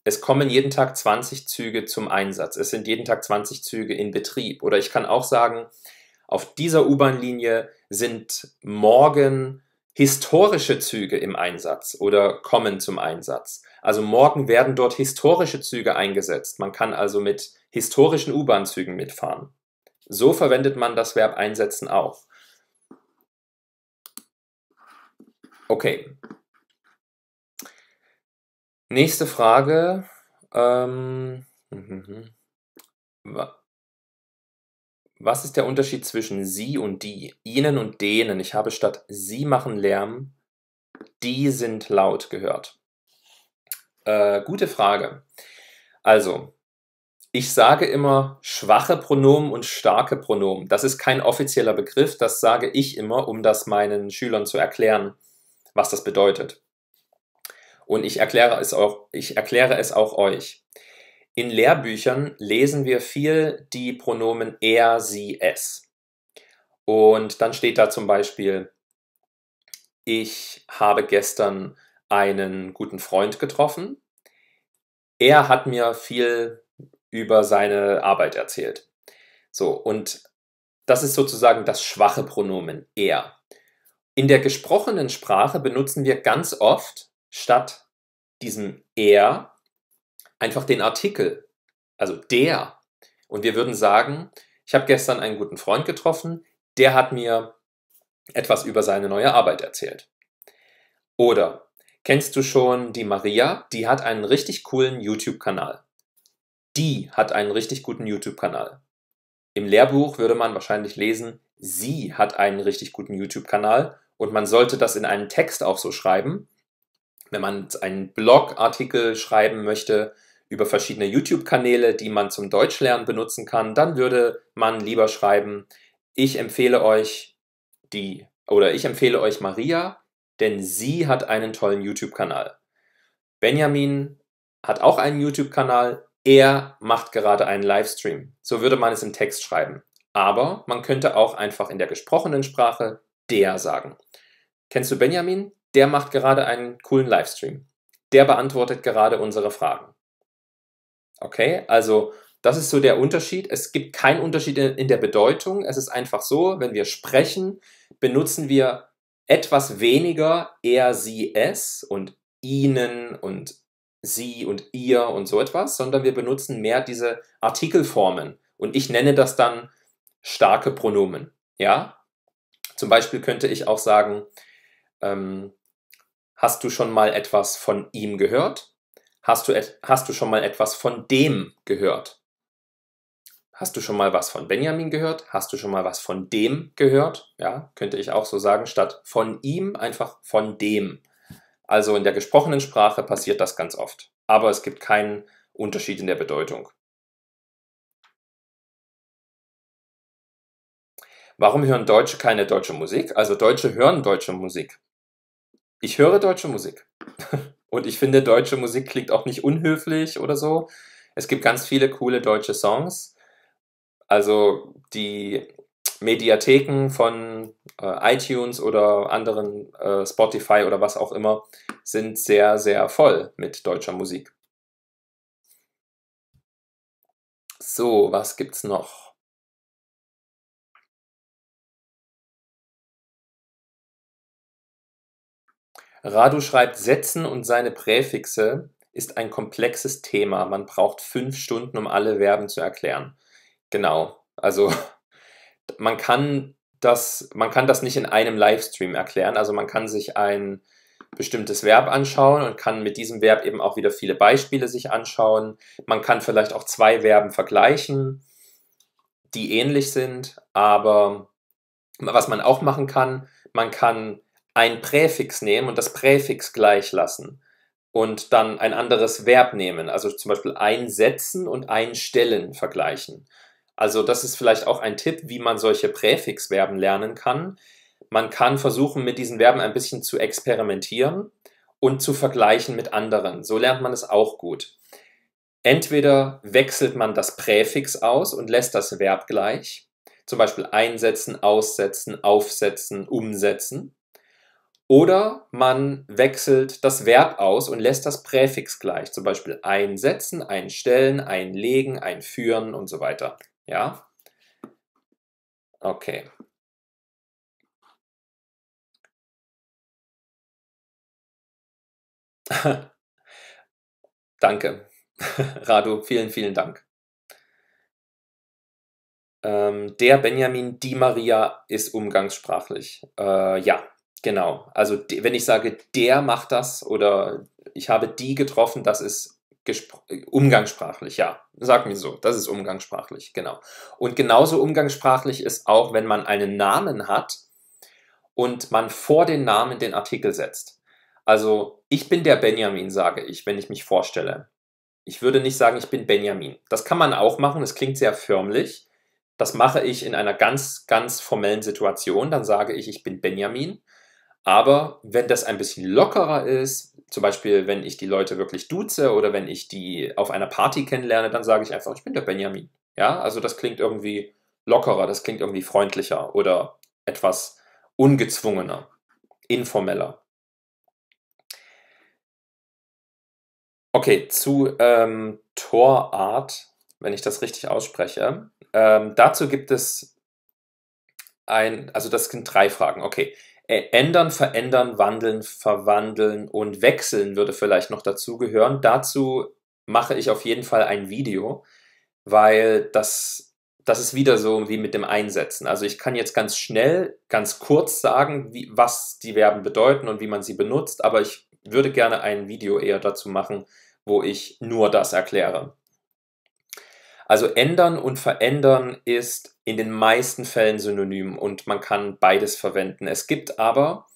Es kommen jeden Tag 20 Züge zum Einsatz. Es sind jeden Tag 20 Züge in Betrieb. Oder ich kann auch sagen, auf dieser U-Bahn-Linie sind morgen historische Züge im Einsatz oder kommen zum Einsatz. Also morgen werden dort historische Züge eingesetzt. Man kann also mit historischen U-Bahn-Zügen mitfahren. So verwendet man das Verb einsetzen auch. Okay. Nächste Frage. Ähm, was ist der Unterschied zwischen sie und die, ihnen und denen? Ich habe statt sie machen Lärm, die sind laut gehört. Äh, gute Frage. Also, ich sage immer schwache Pronomen und starke Pronomen. Das ist kein offizieller Begriff, das sage ich immer, um das meinen Schülern zu erklären was das bedeutet. Und ich erkläre es auch, ich erkläre es auch euch. In Lehrbüchern lesen wir viel die Pronomen er, sie, es. Und dann steht da zum Beispiel, ich habe gestern einen guten Freund getroffen. Er hat mir viel über seine Arbeit erzählt. So, und das ist sozusagen das schwache Pronomen er. In der gesprochenen Sprache benutzen wir ganz oft statt diesem er einfach den Artikel, also der. Und wir würden sagen, ich habe gestern einen guten Freund getroffen, der hat mir etwas über seine neue Arbeit erzählt. Oder kennst du schon die Maria? Die hat einen richtig coolen YouTube-Kanal. Die hat einen richtig guten YouTube-Kanal. Im Lehrbuch würde man wahrscheinlich lesen, sie hat einen richtig guten YouTube-Kanal und man sollte das in einen Text auch so schreiben. Wenn man einen Blogartikel schreiben möchte über verschiedene YouTube-Kanäle, die man zum Deutschlernen benutzen kann, dann würde man lieber schreiben, ich empfehle euch die oder ich empfehle euch Maria, denn sie hat einen tollen YouTube-Kanal. Benjamin hat auch einen YouTube-Kanal, er macht gerade einen Livestream. So würde man es im Text schreiben. Aber man könnte auch einfach in der gesprochenen Sprache der sagen. Kennst du Benjamin? Der macht gerade einen coolen Livestream. Der beantwortet gerade unsere Fragen. Okay, also das ist so der Unterschied. Es gibt keinen Unterschied in der Bedeutung. Es ist einfach so, wenn wir sprechen, benutzen wir etwas weniger er, sie, es und ihnen und sie und ihr und so etwas, sondern wir benutzen mehr diese Artikelformen. Und ich nenne das dann starke Pronomen. Ja, zum Beispiel könnte ich auch sagen, ähm, hast du schon mal etwas von ihm gehört? Hast du, hast du schon mal etwas von dem gehört? Hast du schon mal was von Benjamin gehört? Hast du schon mal was von dem gehört? Ja, könnte ich auch so sagen, statt von ihm einfach von dem. Also in der gesprochenen Sprache passiert das ganz oft. Aber es gibt keinen Unterschied in der Bedeutung. Warum hören Deutsche keine deutsche Musik? Also Deutsche hören deutsche Musik. Ich höre deutsche Musik. (laughs) Und ich finde, deutsche Musik klingt auch nicht unhöflich oder so. Es gibt ganz viele coole deutsche Songs. Also die Mediatheken von äh, iTunes oder anderen äh, Spotify oder was auch immer sind sehr, sehr voll mit deutscher Musik. So, was gibt's noch? Radu schreibt, Sätzen und seine Präfixe ist ein komplexes Thema. Man braucht fünf Stunden, um alle Verben zu erklären. Genau. Also (laughs) man kann das, man kann das nicht in einem Livestream erklären. Also man kann sich ein bestimmtes Verb anschauen und kann mit diesem Verb eben auch wieder viele Beispiele sich anschauen. Man kann vielleicht auch zwei Verben vergleichen, die ähnlich sind, aber was man auch machen kann, man kann ein Präfix nehmen und das Präfix gleich lassen und dann ein anderes Verb nehmen, also zum Beispiel einsetzen und einstellen vergleichen. Also das ist vielleicht auch ein Tipp, wie man solche Präfixverben lernen kann. Man kann versuchen, mit diesen Verben ein bisschen zu experimentieren und zu vergleichen mit anderen. So lernt man es auch gut. Entweder wechselt man das Präfix aus und lässt das Verb gleich, zum Beispiel einsetzen, aussetzen, aufsetzen, umsetzen. Oder man wechselt das Verb aus und lässt das Präfix gleich, zum Beispiel einsetzen, einstellen, einlegen, einführen und so weiter. Ja? Okay. (laughs) Danke. (laughs) Radu, vielen, vielen Dank. Ähm, der Benjamin Di Maria ist umgangssprachlich. Äh, ja, Genau. Also wenn ich sage, der macht das oder ich habe die getroffen, das ist umgangssprachlich, ja. Sag mir so, das ist umgangssprachlich, genau. Und genauso umgangssprachlich ist auch, wenn man einen Namen hat und man vor den Namen den Artikel setzt. Also ich bin der Benjamin, sage ich, wenn ich mich vorstelle. Ich würde nicht sagen, ich bin Benjamin. Das kann man auch machen, das klingt sehr förmlich. Das mache ich in einer ganz, ganz formellen Situation. Dann sage ich, ich bin Benjamin. Aber wenn das ein bisschen lockerer ist, zum Beispiel wenn ich die Leute wirklich duze oder wenn ich die auf einer Party kennenlerne, dann sage ich einfach, ich bin der Benjamin. Ja, also das klingt irgendwie lockerer, das klingt irgendwie freundlicher oder etwas ungezwungener, informeller. Okay, zu ähm, Torart, wenn ich das richtig ausspreche. Ähm, dazu gibt es ein, also das sind drei Fragen. Okay, ändern, verändern, wandeln, verwandeln und wechseln würde vielleicht noch dazugehören. Dazu mache ich auf jeden Fall ein Video, weil das, das ist wieder so wie mit dem Einsetzen. Also ich kann jetzt ganz schnell, ganz kurz sagen, wie, was die Verben bedeuten und wie man sie benutzt, aber ich würde gerne ein Video eher dazu machen, wo ich nur das erkläre. Also ändern und verändern ist in den meisten Fällen synonym und man kann beides verwenden. Es gibt aber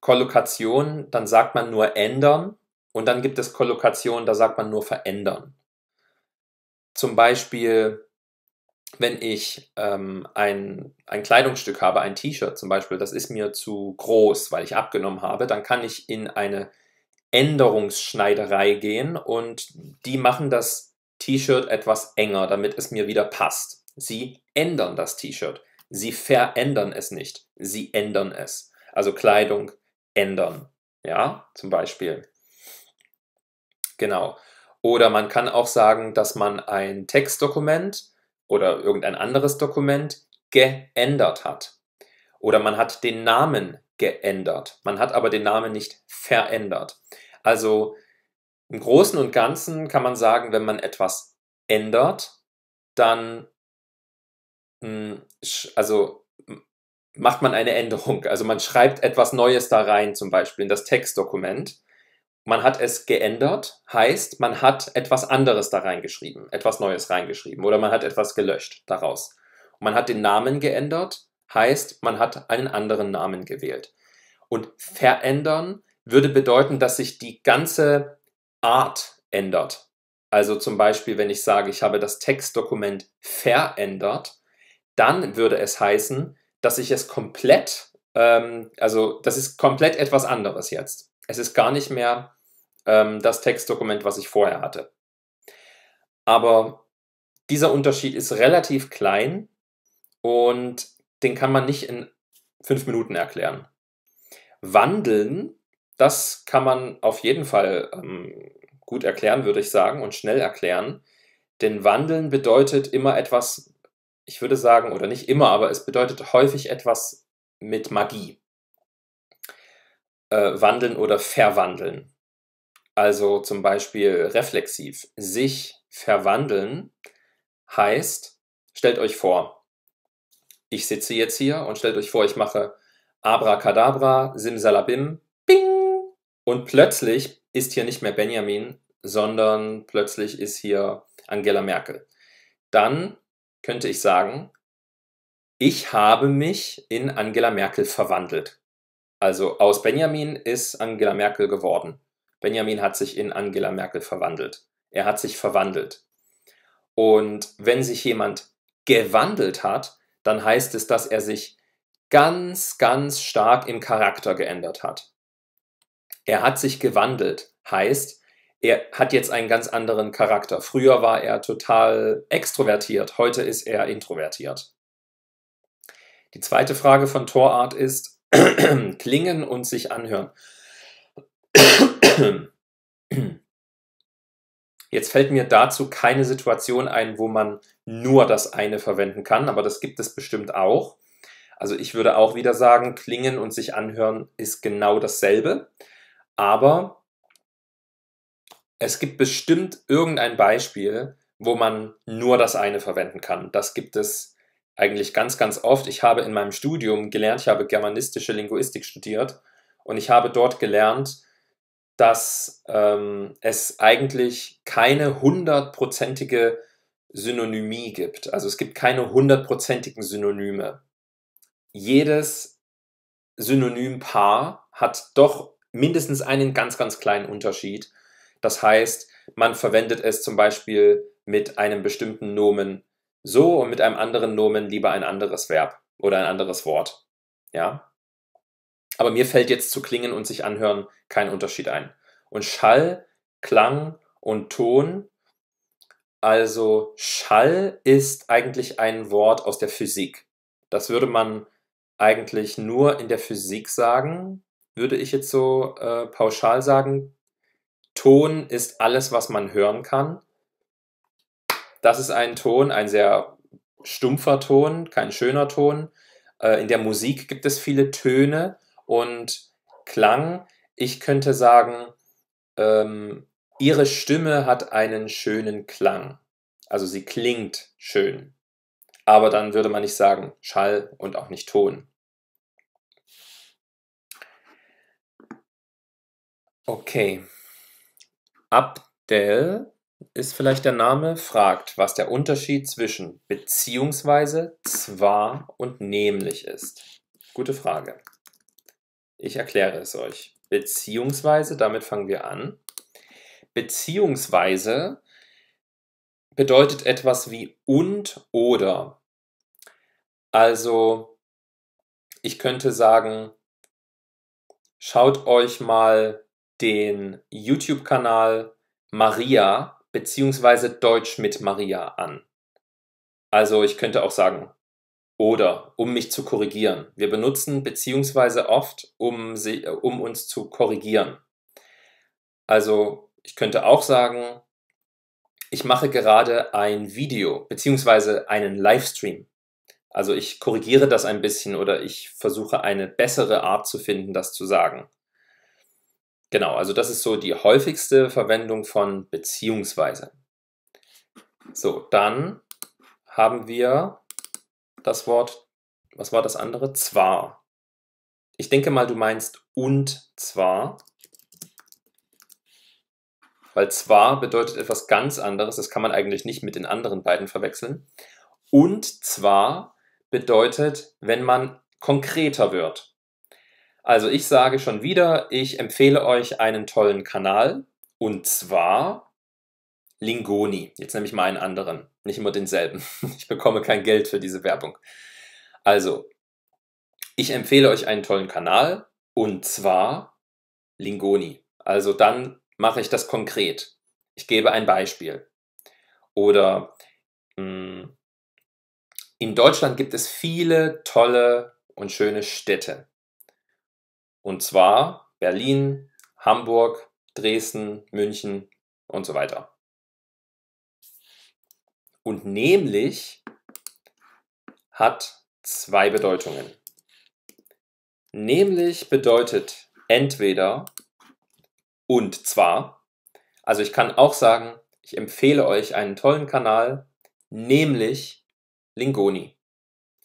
Kollokationen, dann sagt man nur ändern und dann gibt es Kollokationen, da sagt man nur verändern. Zum Beispiel, wenn ich ähm, ein, ein Kleidungsstück habe, ein T-Shirt zum Beispiel, das ist mir zu groß, weil ich abgenommen habe, dann kann ich in eine Änderungsschneiderei gehen und die machen das T-Shirt etwas enger, damit es mir wieder passt. Sie ändern das T-Shirt. Sie verändern es nicht. Sie ändern es. Also Kleidung ändern. Ja, zum Beispiel. Genau. Oder man kann auch sagen, dass man ein Textdokument oder irgendein anderes Dokument geändert hat. Oder man hat den Namen geändert. Man hat aber den Namen nicht verändert. Also im Großen und Ganzen kann man sagen, wenn man etwas ändert, dann hm, also macht man eine Änderung. Also man schreibt etwas Neues da rein, zum Beispiel in das Textdokument. Man hat es geändert, heißt, man hat etwas anderes da reingeschrieben, etwas Neues reingeschrieben oder man hat etwas gelöscht daraus. Man hat den Namen geändert, heißt, man hat einen anderen Namen gewählt. Und verändern würde bedeuten, dass sich die ganze Art ändert. Also zum Beispiel, wenn ich sage, ich habe das Textdokument verändert, dann würde es heißen, dass ich es komplett, ähm, also das ist komplett etwas anderes jetzt. Es ist gar nicht mehr ähm, das Textdokument, was ich vorher hatte. Aber dieser Unterschied ist relativ klein und den kann man nicht in fünf Minuten erklären. Wandeln das kann man auf jeden Fall ähm, gut erklären, würde ich sagen, und schnell erklären. Denn Wandeln bedeutet immer etwas, ich würde sagen, oder nicht immer, aber es bedeutet häufig etwas mit Magie. Äh, wandeln oder verwandeln. Also zum Beispiel reflexiv. Sich verwandeln heißt, stellt euch vor, ich sitze jetzt hier und stellt euch vor, ich mache Abracadabra, Simsalabim und plötzlich ist hier nicht mehr Benjamin, sondern plötzlich ist hier Angela Merkel. Dann könnte ich sagen, ich habe mich in Angela Merkel verwandelt. Also aus Benjamin ist Angela Merkel geworden. Benjamin hat sich in Angela Merkel verwandelt. Er hat sich verwandelt. Und wenn sich jemand gewandelt hat, dann heißt es, dass er sich ganz, ganz stark im Charakter geändert hat. Er hat sich gewandelt, heißt, er hat jetzt einen ganz anderen Charakter. Früher war er total extrovertiert, heute ist er introvertiert. Die zweite Frage von Torart ist (clears throat) klingen und sich anhören. (clears throat) Jetzt fällt mir dazu keine Situation ein, wo man nur das eine verwenden kann, aber das gibt es bestimmt auch. Also ich würde auch wieder sagen, klingen und sich anhören ist genau dasselbe. Aber es gibt bestimmt irgendein Beispiel, wo man nur das eine verwenden kann. Das gibt es eigentlich ganz, ganz oft. Ich habe in meinem Studium gelernt, ich habe germanistische Linguistik studiert und ich habe dort gelernt, dass ähm, es eigentlich keine hundertprozentige Synonymie gibt. Also es gibt keine hundertprozentigen Synonyme. Jedes Synonympaar hat doch mindestens einen ganz, ganz kleinen Unterschied. Das heißt, man verwendet es zum Beispiel mit einem bestimmten Nomen so und mit einem anderen Nomen lieber ein anderes Verb oder ein anderes Wort. Ja? Aber mir fällt jetzt zu klingen und sich anhören kein Unterschied ein. Und Schall, Klang und Ton. Also Schall ist eigentlich ein Wort aus der Physik. Das würde man eigentlich nur in der Physik sagen, würde ich jetzt so äh, pauschal sagen, Ton ist alles, was man hören kann. Das ist ein Ton, ein sehr stumpfer Ton, kein schöner Ton. Äh, in der Musik gibt es viele Töne und Klang. Ich könnte sagen, ähm, ihre Stimme hat einen schönen Klang. Also sie klingt schön. Aber dann würde man nicht sagen Schall und auch nicht Ton. Okay. Abdel ist vielleicht der Name, fragt, was der Unterschied zwischen beziehungsweise, zwar und nämlich ist. Gute Frage. Ich erkläre es euch. Beziehungsweise, damit fangen wir an. Beziehungsweise bedeutet etwas wie und oder. Also, ich könnte sagen, schaut euch mal den YouTube-Kanal Maria bzw. Deutsch mit Maria an. Also ich könnte auch sagen, oder um mich zu korrigieren. Wir benutzen beziehungsweise oft, um, sie, äh, um uns zu korrigieren. Also ich könnte auch sagen, ich mache gerade ein Video beziehungsweise einen Livestream. Also ich korrigiere das ein bisschen oder ich versuche eine bessere Art zu finden, das zu sagen. Genau, also das ist so die häufigste Verwendung von beziehungsweise. So, dann haben wir das Wort, was war das andere? Zwar. Ich denke mal, du meinst und zwar, weil zwar bedeutet etwas ganz anderes, das kann man eigentlich nicht mit den anderen beiden verwechseln. Und zwar bedeutet, wenn man konkreter wird. Also ich sage schon wieder, ich empfehle euch einen tollen Kanal und zwar Lingoni. Jetzt nehme ich mal einen anderen, nicht immer denselben. (laughs) Ich bekomme kein Geld für diese Werbung. Also, ich empfehle euch einen tollen Kanal und zwar Lingoni. Also dann mache ich das konkret. Ich gebe ein Beispiel. Oder mh, hm, in Deutschland gibt es viele tolle und schöne Städte. Und zwar Berlin, Hamburg, Dresden, München und so weiter. Und nämlich hat zwei Bedeutungen. Nämlich bedeutet entweder und zwar, also ich kann auch sagen, ich empfehle euch einen tollen Kanal, nämlich Lingoni.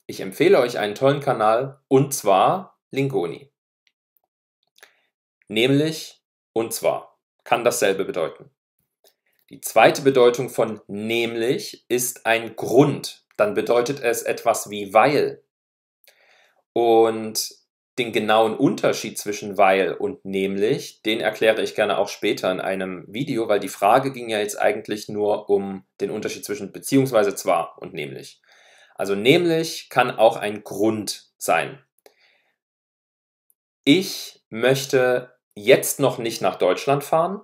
Ich empfehle euch einen tollen Kanal und zwar Lingoni nämlich und zwar kann dasselbe bedeuten. Die zweite Bedeutung von nämlich ist ein Grund, dann bedeutet es etwas wie weil. Und den genauen Unterschied zwischen weil und nämlich, den erkläre ich gerne auch später in einem Video, weil die Frage ging ja jetzt eigentlich nur um den Unterschied zwischen beziehungsweise zwar und nämlich. Also nämlich kann auch ein Grund sein. Ich möchte jetzt noch nicht nach Deutschland fahren,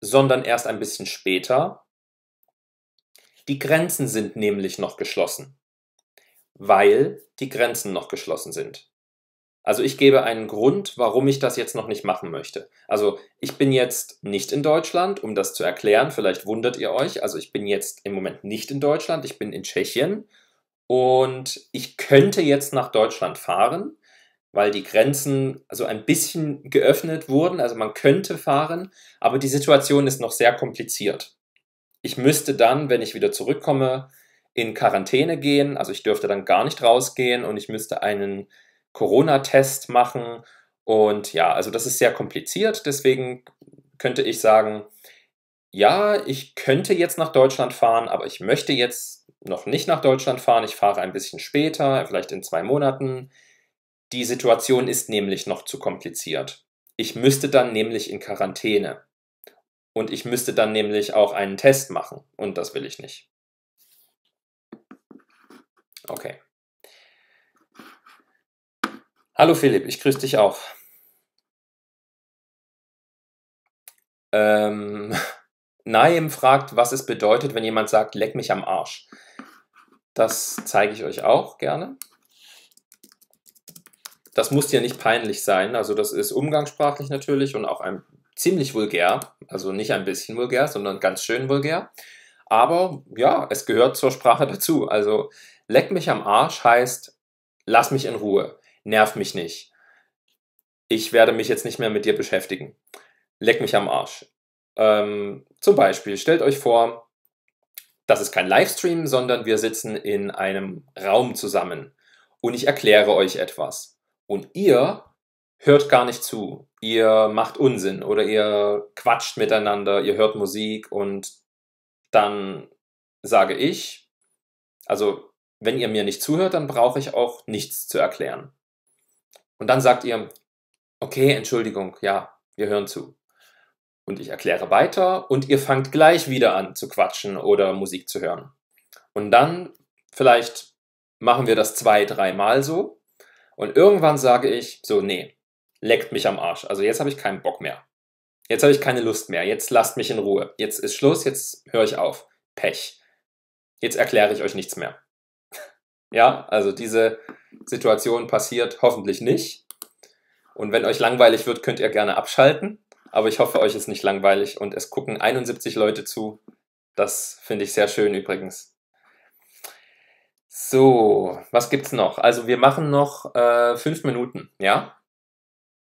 sondern erst ein bisschen später. Die Grenzen sind nämlich noch geschlossen, weil die Grenzen noch geschlossen sind. Also ich gebe einen Grund, warum ich das jetzt noch nicht machen möchte. Also ich bin jetzt nicht in Deutschland, um das zu erklären, vielleicht wundert ihr euch. Also ich bin jetzt im Moment nicht in Deutschland, ich bin in Tschechien und ich könnte jetzt nach Deutschland fahren, weil die Grenzen also ein bisschen geöffnet wurden. Also man könnte fahren, aber die Situation ist noch sehr kompliziert. Ich müsste dann, wenn ich wieder zurückkomme, in Quarantäne gehen. Also ich dürfte dann gar nicht rausgehen und ich müsste einen Corona-Test machen. Und ja, also das ist sehr kompliziert. Deswegen könnte ich sagen, ja, ich könnte jetzt nach Deutschland fahren, aber ich möchte jetzt noch nicht nach Deutschland fahren. Ich fahre ein bisschen später, vielleicht in zwei Monaten. Die Situation ist nämlich noch zu kompliziert. Ich müsste dann nämlich in Quarantäne. Und ich müsste dann nämlich auch einen Test machen. Und das will ich nicht. Okay. Hallo Philipp, ich grüße dich auch. Ähm, (laughs) Naim fragt, was es bedeutet, wenn jemand sagt, leck mich am Arsch. Das zeige ich euch auch gerne das muss dir nicht peinlich sein. Also das ist umgangssprachlich natürlich und auch ein ziemlich vulgär. Also nicht ein bisschen vulgär, sondern ganz schön vulgär. Aber ja, es gehört zur Sprache dazu. Also leck mich am Arsch heißt, lass mich in Ruhe, nerv mich nicht. Ich werde mich jetzt nicht mehr mit dir beschäftigen. Leck mich am Arsch. Ähm, zum Beispiel, stellt euch vor, das ist kein Livestream, sondern wir sitzen in einem Raum zusammen und ich erkläre euch etwas. Und ihr hört gar nicht zu. Ihr macht Unsinn oder ihr quatscht miteinander, ihr hört Musik und dann sage ich, also wenn ihr mir nicht zuhört, dann brauche ich auch nichts zu erklären. Und dann sagt ihr, okay, Entschuldigung, ja, wir hören zu. Und ich erkläre weiter und ihr fangt gleich wieder an zu quatschen oder Musik zu hören. Und dann vielleicht machen wir das zwei, dreimal so und irgendwann sage ich, so, nee, leckt mich am Arsch. Also jetzt habe ich keinen Bock mehr. Jetzt habe ich keine Lust mehr. Jetzt lasst mich in Ruhe. Jetzt ist Schluss, jetzt höre ich auf. Pech. Jetzt erkläre ich euch nichts mehr. (laughs) ja, also diese Situation passiert hoffentlich nicht. Und wenn euch langweilig wird, könnt ihr gerne abschalten. Aber ich hoffe, euch ist nicht langweilig und es gucken 71 Leute zu. Das finde ich sehr schön übrigens. So, was gibt's noch? Also wir machen noch äh, fünf Minuten, ja?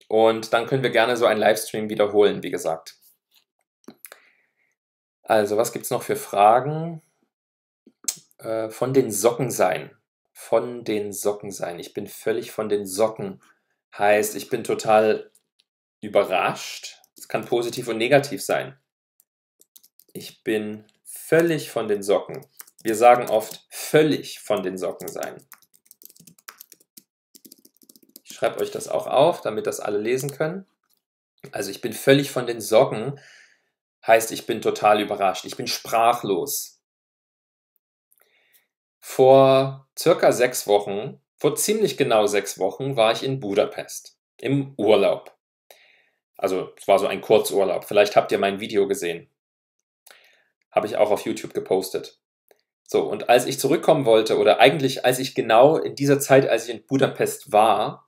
Und dann können wir gerne so einen Livestream wiederholen, wie gesagt. Also, was gibt es noch für Fragen? Äh, von den Socken sein. Von den Socken sein. Ich bin völlig von den Socken. Heißt, ich bin total überrascht. Es kann positiv und negativ sein. Ich bin völlig von den Socken. Wir sagen oft völlig von den Socken sein. Ich schreibe euch das auch auf, damit das alle lesen können. Also ich bin völlig von den Socken, heißt ich bin total überrascht, ich bin sprachlos. Vor circa sechs Wochen, vor ziemlich genau sechs Wochen, war ich in Budapest im Urlaub. Also es war so ein Kurzurlaub. Vielleicht habt ihr mein Video gesehen. Habe ich auch auf YouTube gepostet. So, und als ich zurückkommen wollte, oder eigentlich als ich genau in dieser Zeit, als ich in Budapest war,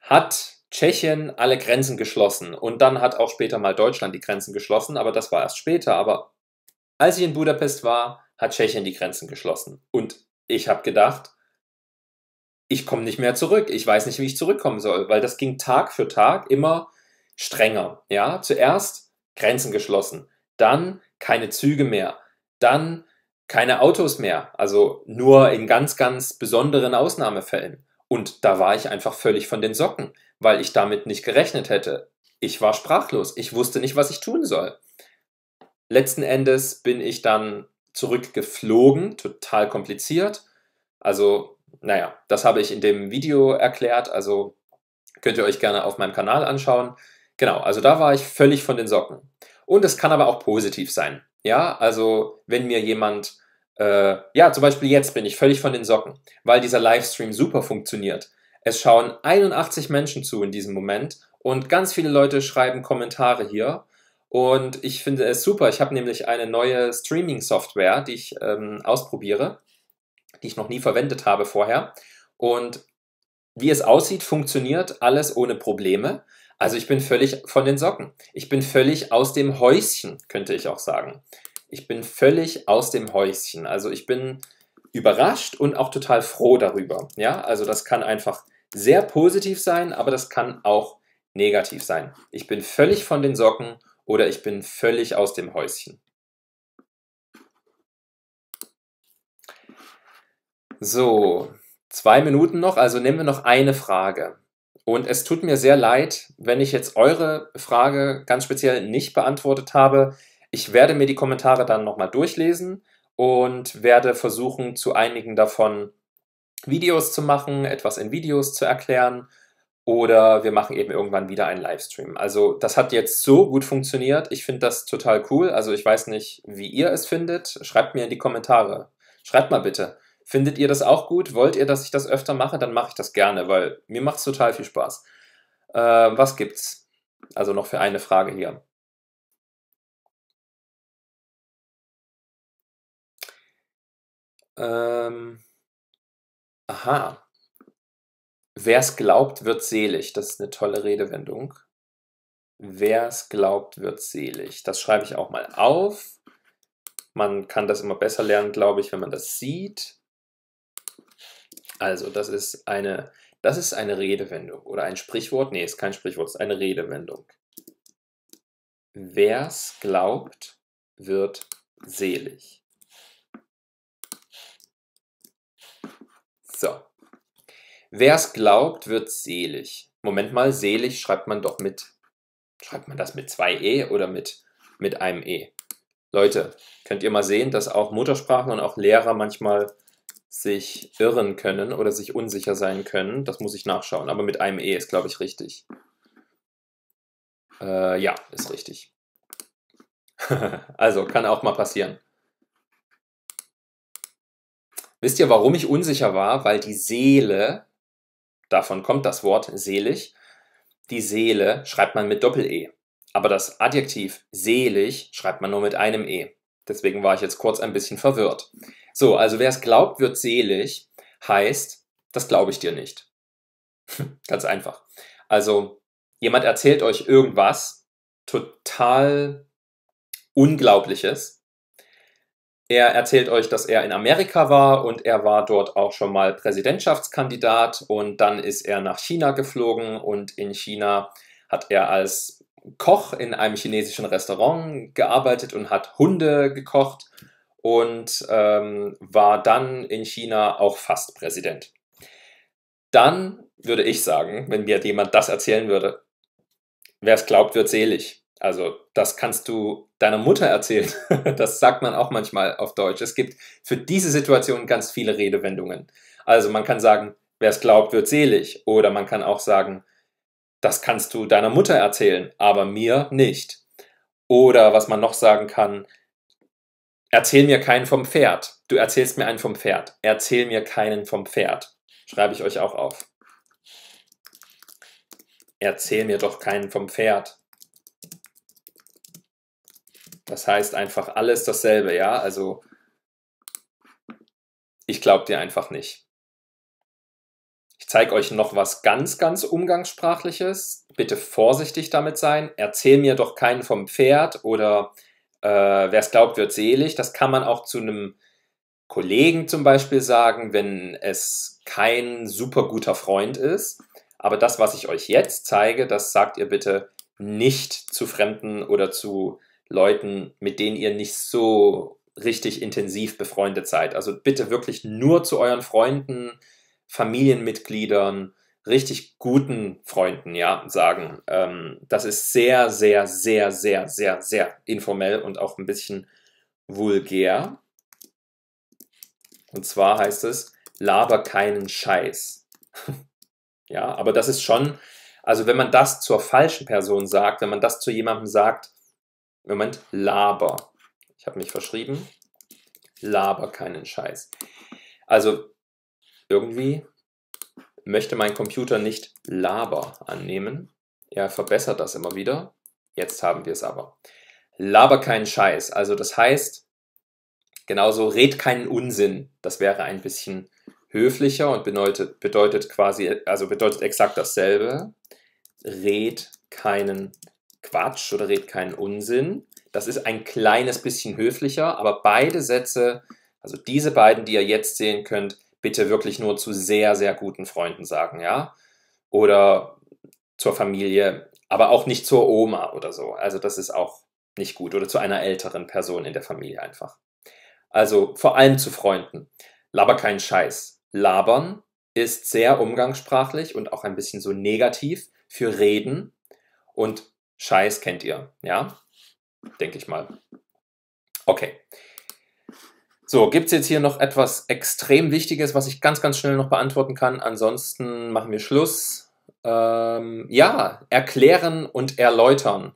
hat Tschechien alle Grenzen geschlossen. Und dann hat auch später mal Deutschland die Grenzen geschlossen, aber das war erst später. Aber als ich in Budapest war, hat Tschechien die Grenzen geschlossen. Und ich habe gedacht, ich komme nicht mehr zurück. Ich weiß nicht, wie ich zurückkommen soll, weil das ging Tag für Tag immer strenger. Ja, zuerst Grenzen geschlossen, dann keine Züge mehr, dann keine Autos mehr, also nur in ganz, ganz besonderen Ausnahmefällen. Und da war ich einfach völlig von den Socken, weil ich damit nicht gerechnet hätte. Ich war sprachlos, ich wusste nicht, was ich tun soll. Letzten Endes bin ich dann zurückgeflogen, total kompliziert. Also, naja, das habe ich in dem Video erklärt, also könnt ihr euch gerne auf meinem Kanal anschauen. Genau, also da war ich völlig von den Socken. Und es kann aber auch positiv sein. Ja, also wenn mir jemand äh, ja, zum Beispiel jetzt bin ich völlig von den Socken, weil dieser Livestream super funktioniert. Es schauen 81 Menschen zu in diesem Moment und ganz viele Leute schreiben Kommentare hier. Und ich finde es super. Ich habe nämlich eine neue Streaming-Software, die ich ähm, ausprobiere, die ich noch nie verwendet habe vorher. Und wie es aussieht, funktioniert alles ohne Probleme. Also ich bin völlig von den Socken. Ich bin völlig aus dem Häuschen, könnte ich auch sagen ich bin völlig aus dem Häuschen. Also ich bin überrascht und auch total froh darüber. Ja, also das kann einfach sehr positiv sein, aber das kann auch negativ sein. Ich bin völlig von den Socken oder ich bin völlig aus dem Häuschen. So, zwei Minuten noch, also nehmen wir noch eine Frage. Und es tut mir sehr leid, wenn ich jetzt eure Frage ganz speziell nicht beantwortet habe. Ich werde mir die Kommentare dann nochmal durchlesen und werde versuchen, zu einigen davon Videos zu machen, etwas in Videos zu erklären oder wir machen eben irgendwann wieder einen Livestream. Also das hat jetzt so gut funktioniert. Ich finde das total cool. Also ich weiß nicht, wie ihr es findet. Schreibt mir in die Kommentare. Schreibt mal bitte. Findet ihr das auch gut? Wollt ihr, dass ich das öfter mache? Dann mache ich das gerne, weil mir macht es total viel Spaß. Äh, was gibt's? Also noch für eine Frage hier. Ähm, aha. Wer es glaubt, wird selig. Das ist eine tolle Redewendung. Wer es glaubt, wird selig. Das schreibe ich auch mal auf. Man kann das immer besser lernen, glaube ich, wenn man das sieht. Also, das ist eine, das ist eine Redewendung oder ein Sprichwort. Nee, ist kein Sprichwort, ist eine Redewendung. Wer's glaubt, wird selig. So. Wer es glaubt, wird selig. Moment mal, selig schreibt man doch mit. Schreibt man das mit zwei E oder mit, mit einem E? Leute, könnt ihr mal sehen, dass auch Muttersprachen und auch Lehrer manchmal sich irren können oder sich unsicher sein können. Das muss ich nachschauen. Aber mit einem E ist, glaube ich, richtig. Äh, ja, ist richtig. (laughs) also, kann auch mal passieren. Wisst ihr, warum ich unsicher war? Weil die Seele, davon kommt das Wort selig, die Seele schreibt man mit Doppel-E. Aber das Adjektiv selig schreibt man nur mit einem E. Deswegen war ich jetzt kurz ein bisschen verwirrt. So, also wer es glaubt, wird selig, heißt, das glaube ich dir nicht. (laughs) Ganz einfach. Also, jemand erzählt euch irgendwas total Unglaubliches er erzählt euch, dass er in Amerika war und er war dort auch schon mal Präsidentschaftskandidat und dann ist er nach China geflogen und in China hat er als Koch in einem chinesischen Restaurant gearbeitet und hat Hunde gekocht und ähm, war dann in China auch fast Präsident. Dann würde ich sagen, wenn mir jemand das erzählen würde, wer es glaubt, wird selig. Also das kannst du deiner Mutter erzählen. (laughs) Das sagt man auch manchmal auf Deutsch. Es gibt für diese Situation ganz viele Redewendungen. Also man kann sagen, wer es glaubt, wird selig. Oder man kann auch sagen, das kannst du deiner Mutter erzählen, aber mir nicht. Oder was man noch sagen kann, erzähl mir keinen vom Pferd. Du erzählst mir einen vom Pferd. Erzähl mir keinen vom Pferd. Schreibe ich euch auch auf. Erzähl mir doch keinen vom Pferd. Das heißt einfach alles dasselbe, ja? Also ich glaube dir einfach nicht. Ich zeige euch noch was ganz, ganz umgangssprachliches. Bitte vorsichtig damit sein. Erzähl mir doch keinen vom Pferd oder äh, wer es glaubt, wird selig. Das kann man auch zu einem Kollegen zum Beispiel sagen, wenn es kein super guter Freund ist. Aber das, was ich euch jetzt zeige, das sagt ihr bitte nicht zu Fremden oder zu Leuten, mit denen ihr nicht so richtig intensiv befreundet seid. Also bitte wirklich nur zu euren Freunden, Familienmitgliedern, richtig guten Freunden, ja, sagen. Ähm, das ist sehr, sehr, sehr, sehr, sehr, sehr informell und auch ein bisschen vulgär. Und zwar heißt es, laber keinen Scheiß. (laughs) ja, aber das ist schon, also wenn man das zur falschen Person sagt, wenn man das zu jemandem sagt, Moment, laber. Ich habe mich verschrieben. Laber keinen Scheiß. Also irgendwie möchte mein Computer nicht laber annehmen. Er verbessert das immer wieder. Jetzt haben wir es aber. Laber keinen Scheiß. Also das heißt, genauso red keinen Unsinn. Das wäre ein bisschen höflicher und bedeutet, bedeutet quasi, also bedeutet exakt dasselbe. Red keinen Quatsch oder red keinen Unsinn. Das ist ein kleines bisschen höflicher, aber beide Sätze, also diese beiden, die ihr jetzt sehen könnt, bitte wirklich nur zu sehr, sehr guten Freunden sagen, ja? Oder zur Familie, aber auch nicht zur Oma oder so. Also das ist auch nicht gut. Oder zu einer älteren Person in der Familie einfach. Also vor allem zu Freunden. Laber keinen Scheiß. Labern ist sehr umgangssprachlich und auch ein bisschen so negativ für Reden. Und Scheiß kennt ihr, ja? Denke ich mal. Okay. So, gibt es jetzt hier noch etwas extrem Wichtiges, was ich ganz, ganz schnell noch beantworten kann? Ansonsten machen wir Schluss. Ähm, ja, erklären und erläutern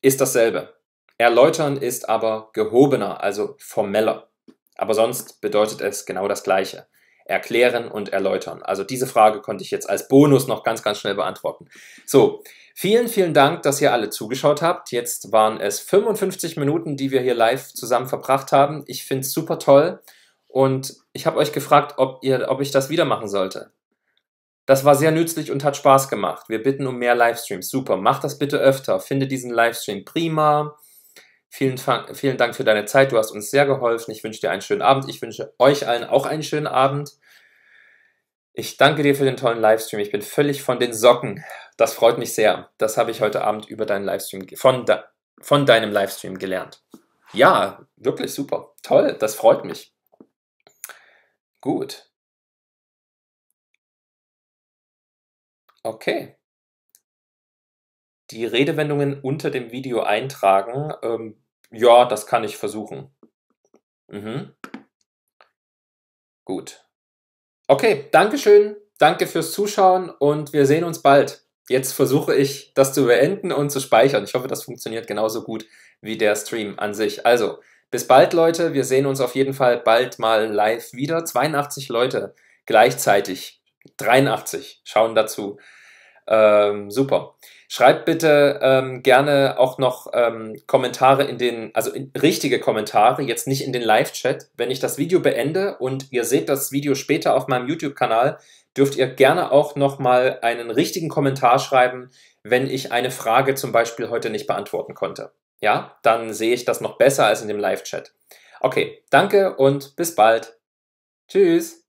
ist dasselbe. Erläutern ist aber gehobener, also formeller. Aber sonst bedeutet es genau das Gleiche erklären und erläutern. Also diese Frage konnte ich jetzt als Bonus noch ganz, ganz schnell beantworten. So, vielen, vielen Dank, dass ihr alle zugeschaut habt. Jetzt waren es 55 Minuten, die wir hier live zusammen verbracht haben. Ich finde es super toll und ich habe euch gefragt, ob, ihr, ob ich das wieder machen sollte. Das war sehr nützlich und hat Spaß gemacht. Wir bitten um mehr Livestreams. Super, macht das bitte öfter. Finde diesen Livestream prima Vielen, vielen Dank für deine Zeit. Du hast uns sehr geholfen. Ich wünsche dir einen schönen Abend. Ich wünsche euch allen auch einen schönen Abend. Ich danke dir für den tollen Livestream. Ich bin völlig von den Socken. Das freut mich sehr. Das habe ich heute Abend über deinen Livestream von, de von deinem Livestream gelernt. Ja, wirklich super. Toll, das freut mich. Gut. Okay die Redewendungen unter dem Video eintragen? Ähm, ja, das kann ich versuchen. Mhm. Gut. Okay, Dankeschön. Danke fürs Zuschauen und wir sehen uns bald. Jetzt versuche ich, das zu beenden und zu speichern. Ich hoffe, das funktioniert genauso gut wie der Stream an sich. Also, bis bald, Leute. Wir sehen uns auf jeden Fall bald mal live wieder. 82 Leute gleichzeitig. 83 schauen dazu. Ähm, super. Schreibt bitte ähm, gerne auch noch ähm, Kommentare in den, also in, richtige Kommentare, jetzt nicht in den Live-Chat. Wenn ich das Video beende und ihr seht das Video später auf meinem YouTube-Kanal, dürft ihr gerne auch nochmal einen richtigen Kommentar schreiben, wenn ich eine Frage zum Beispiel heute nicht beantworten konnte. Ja, dann sehe ich das noch besser als in dem Live-Chat. Okay, danke und bis bald. Tschüss.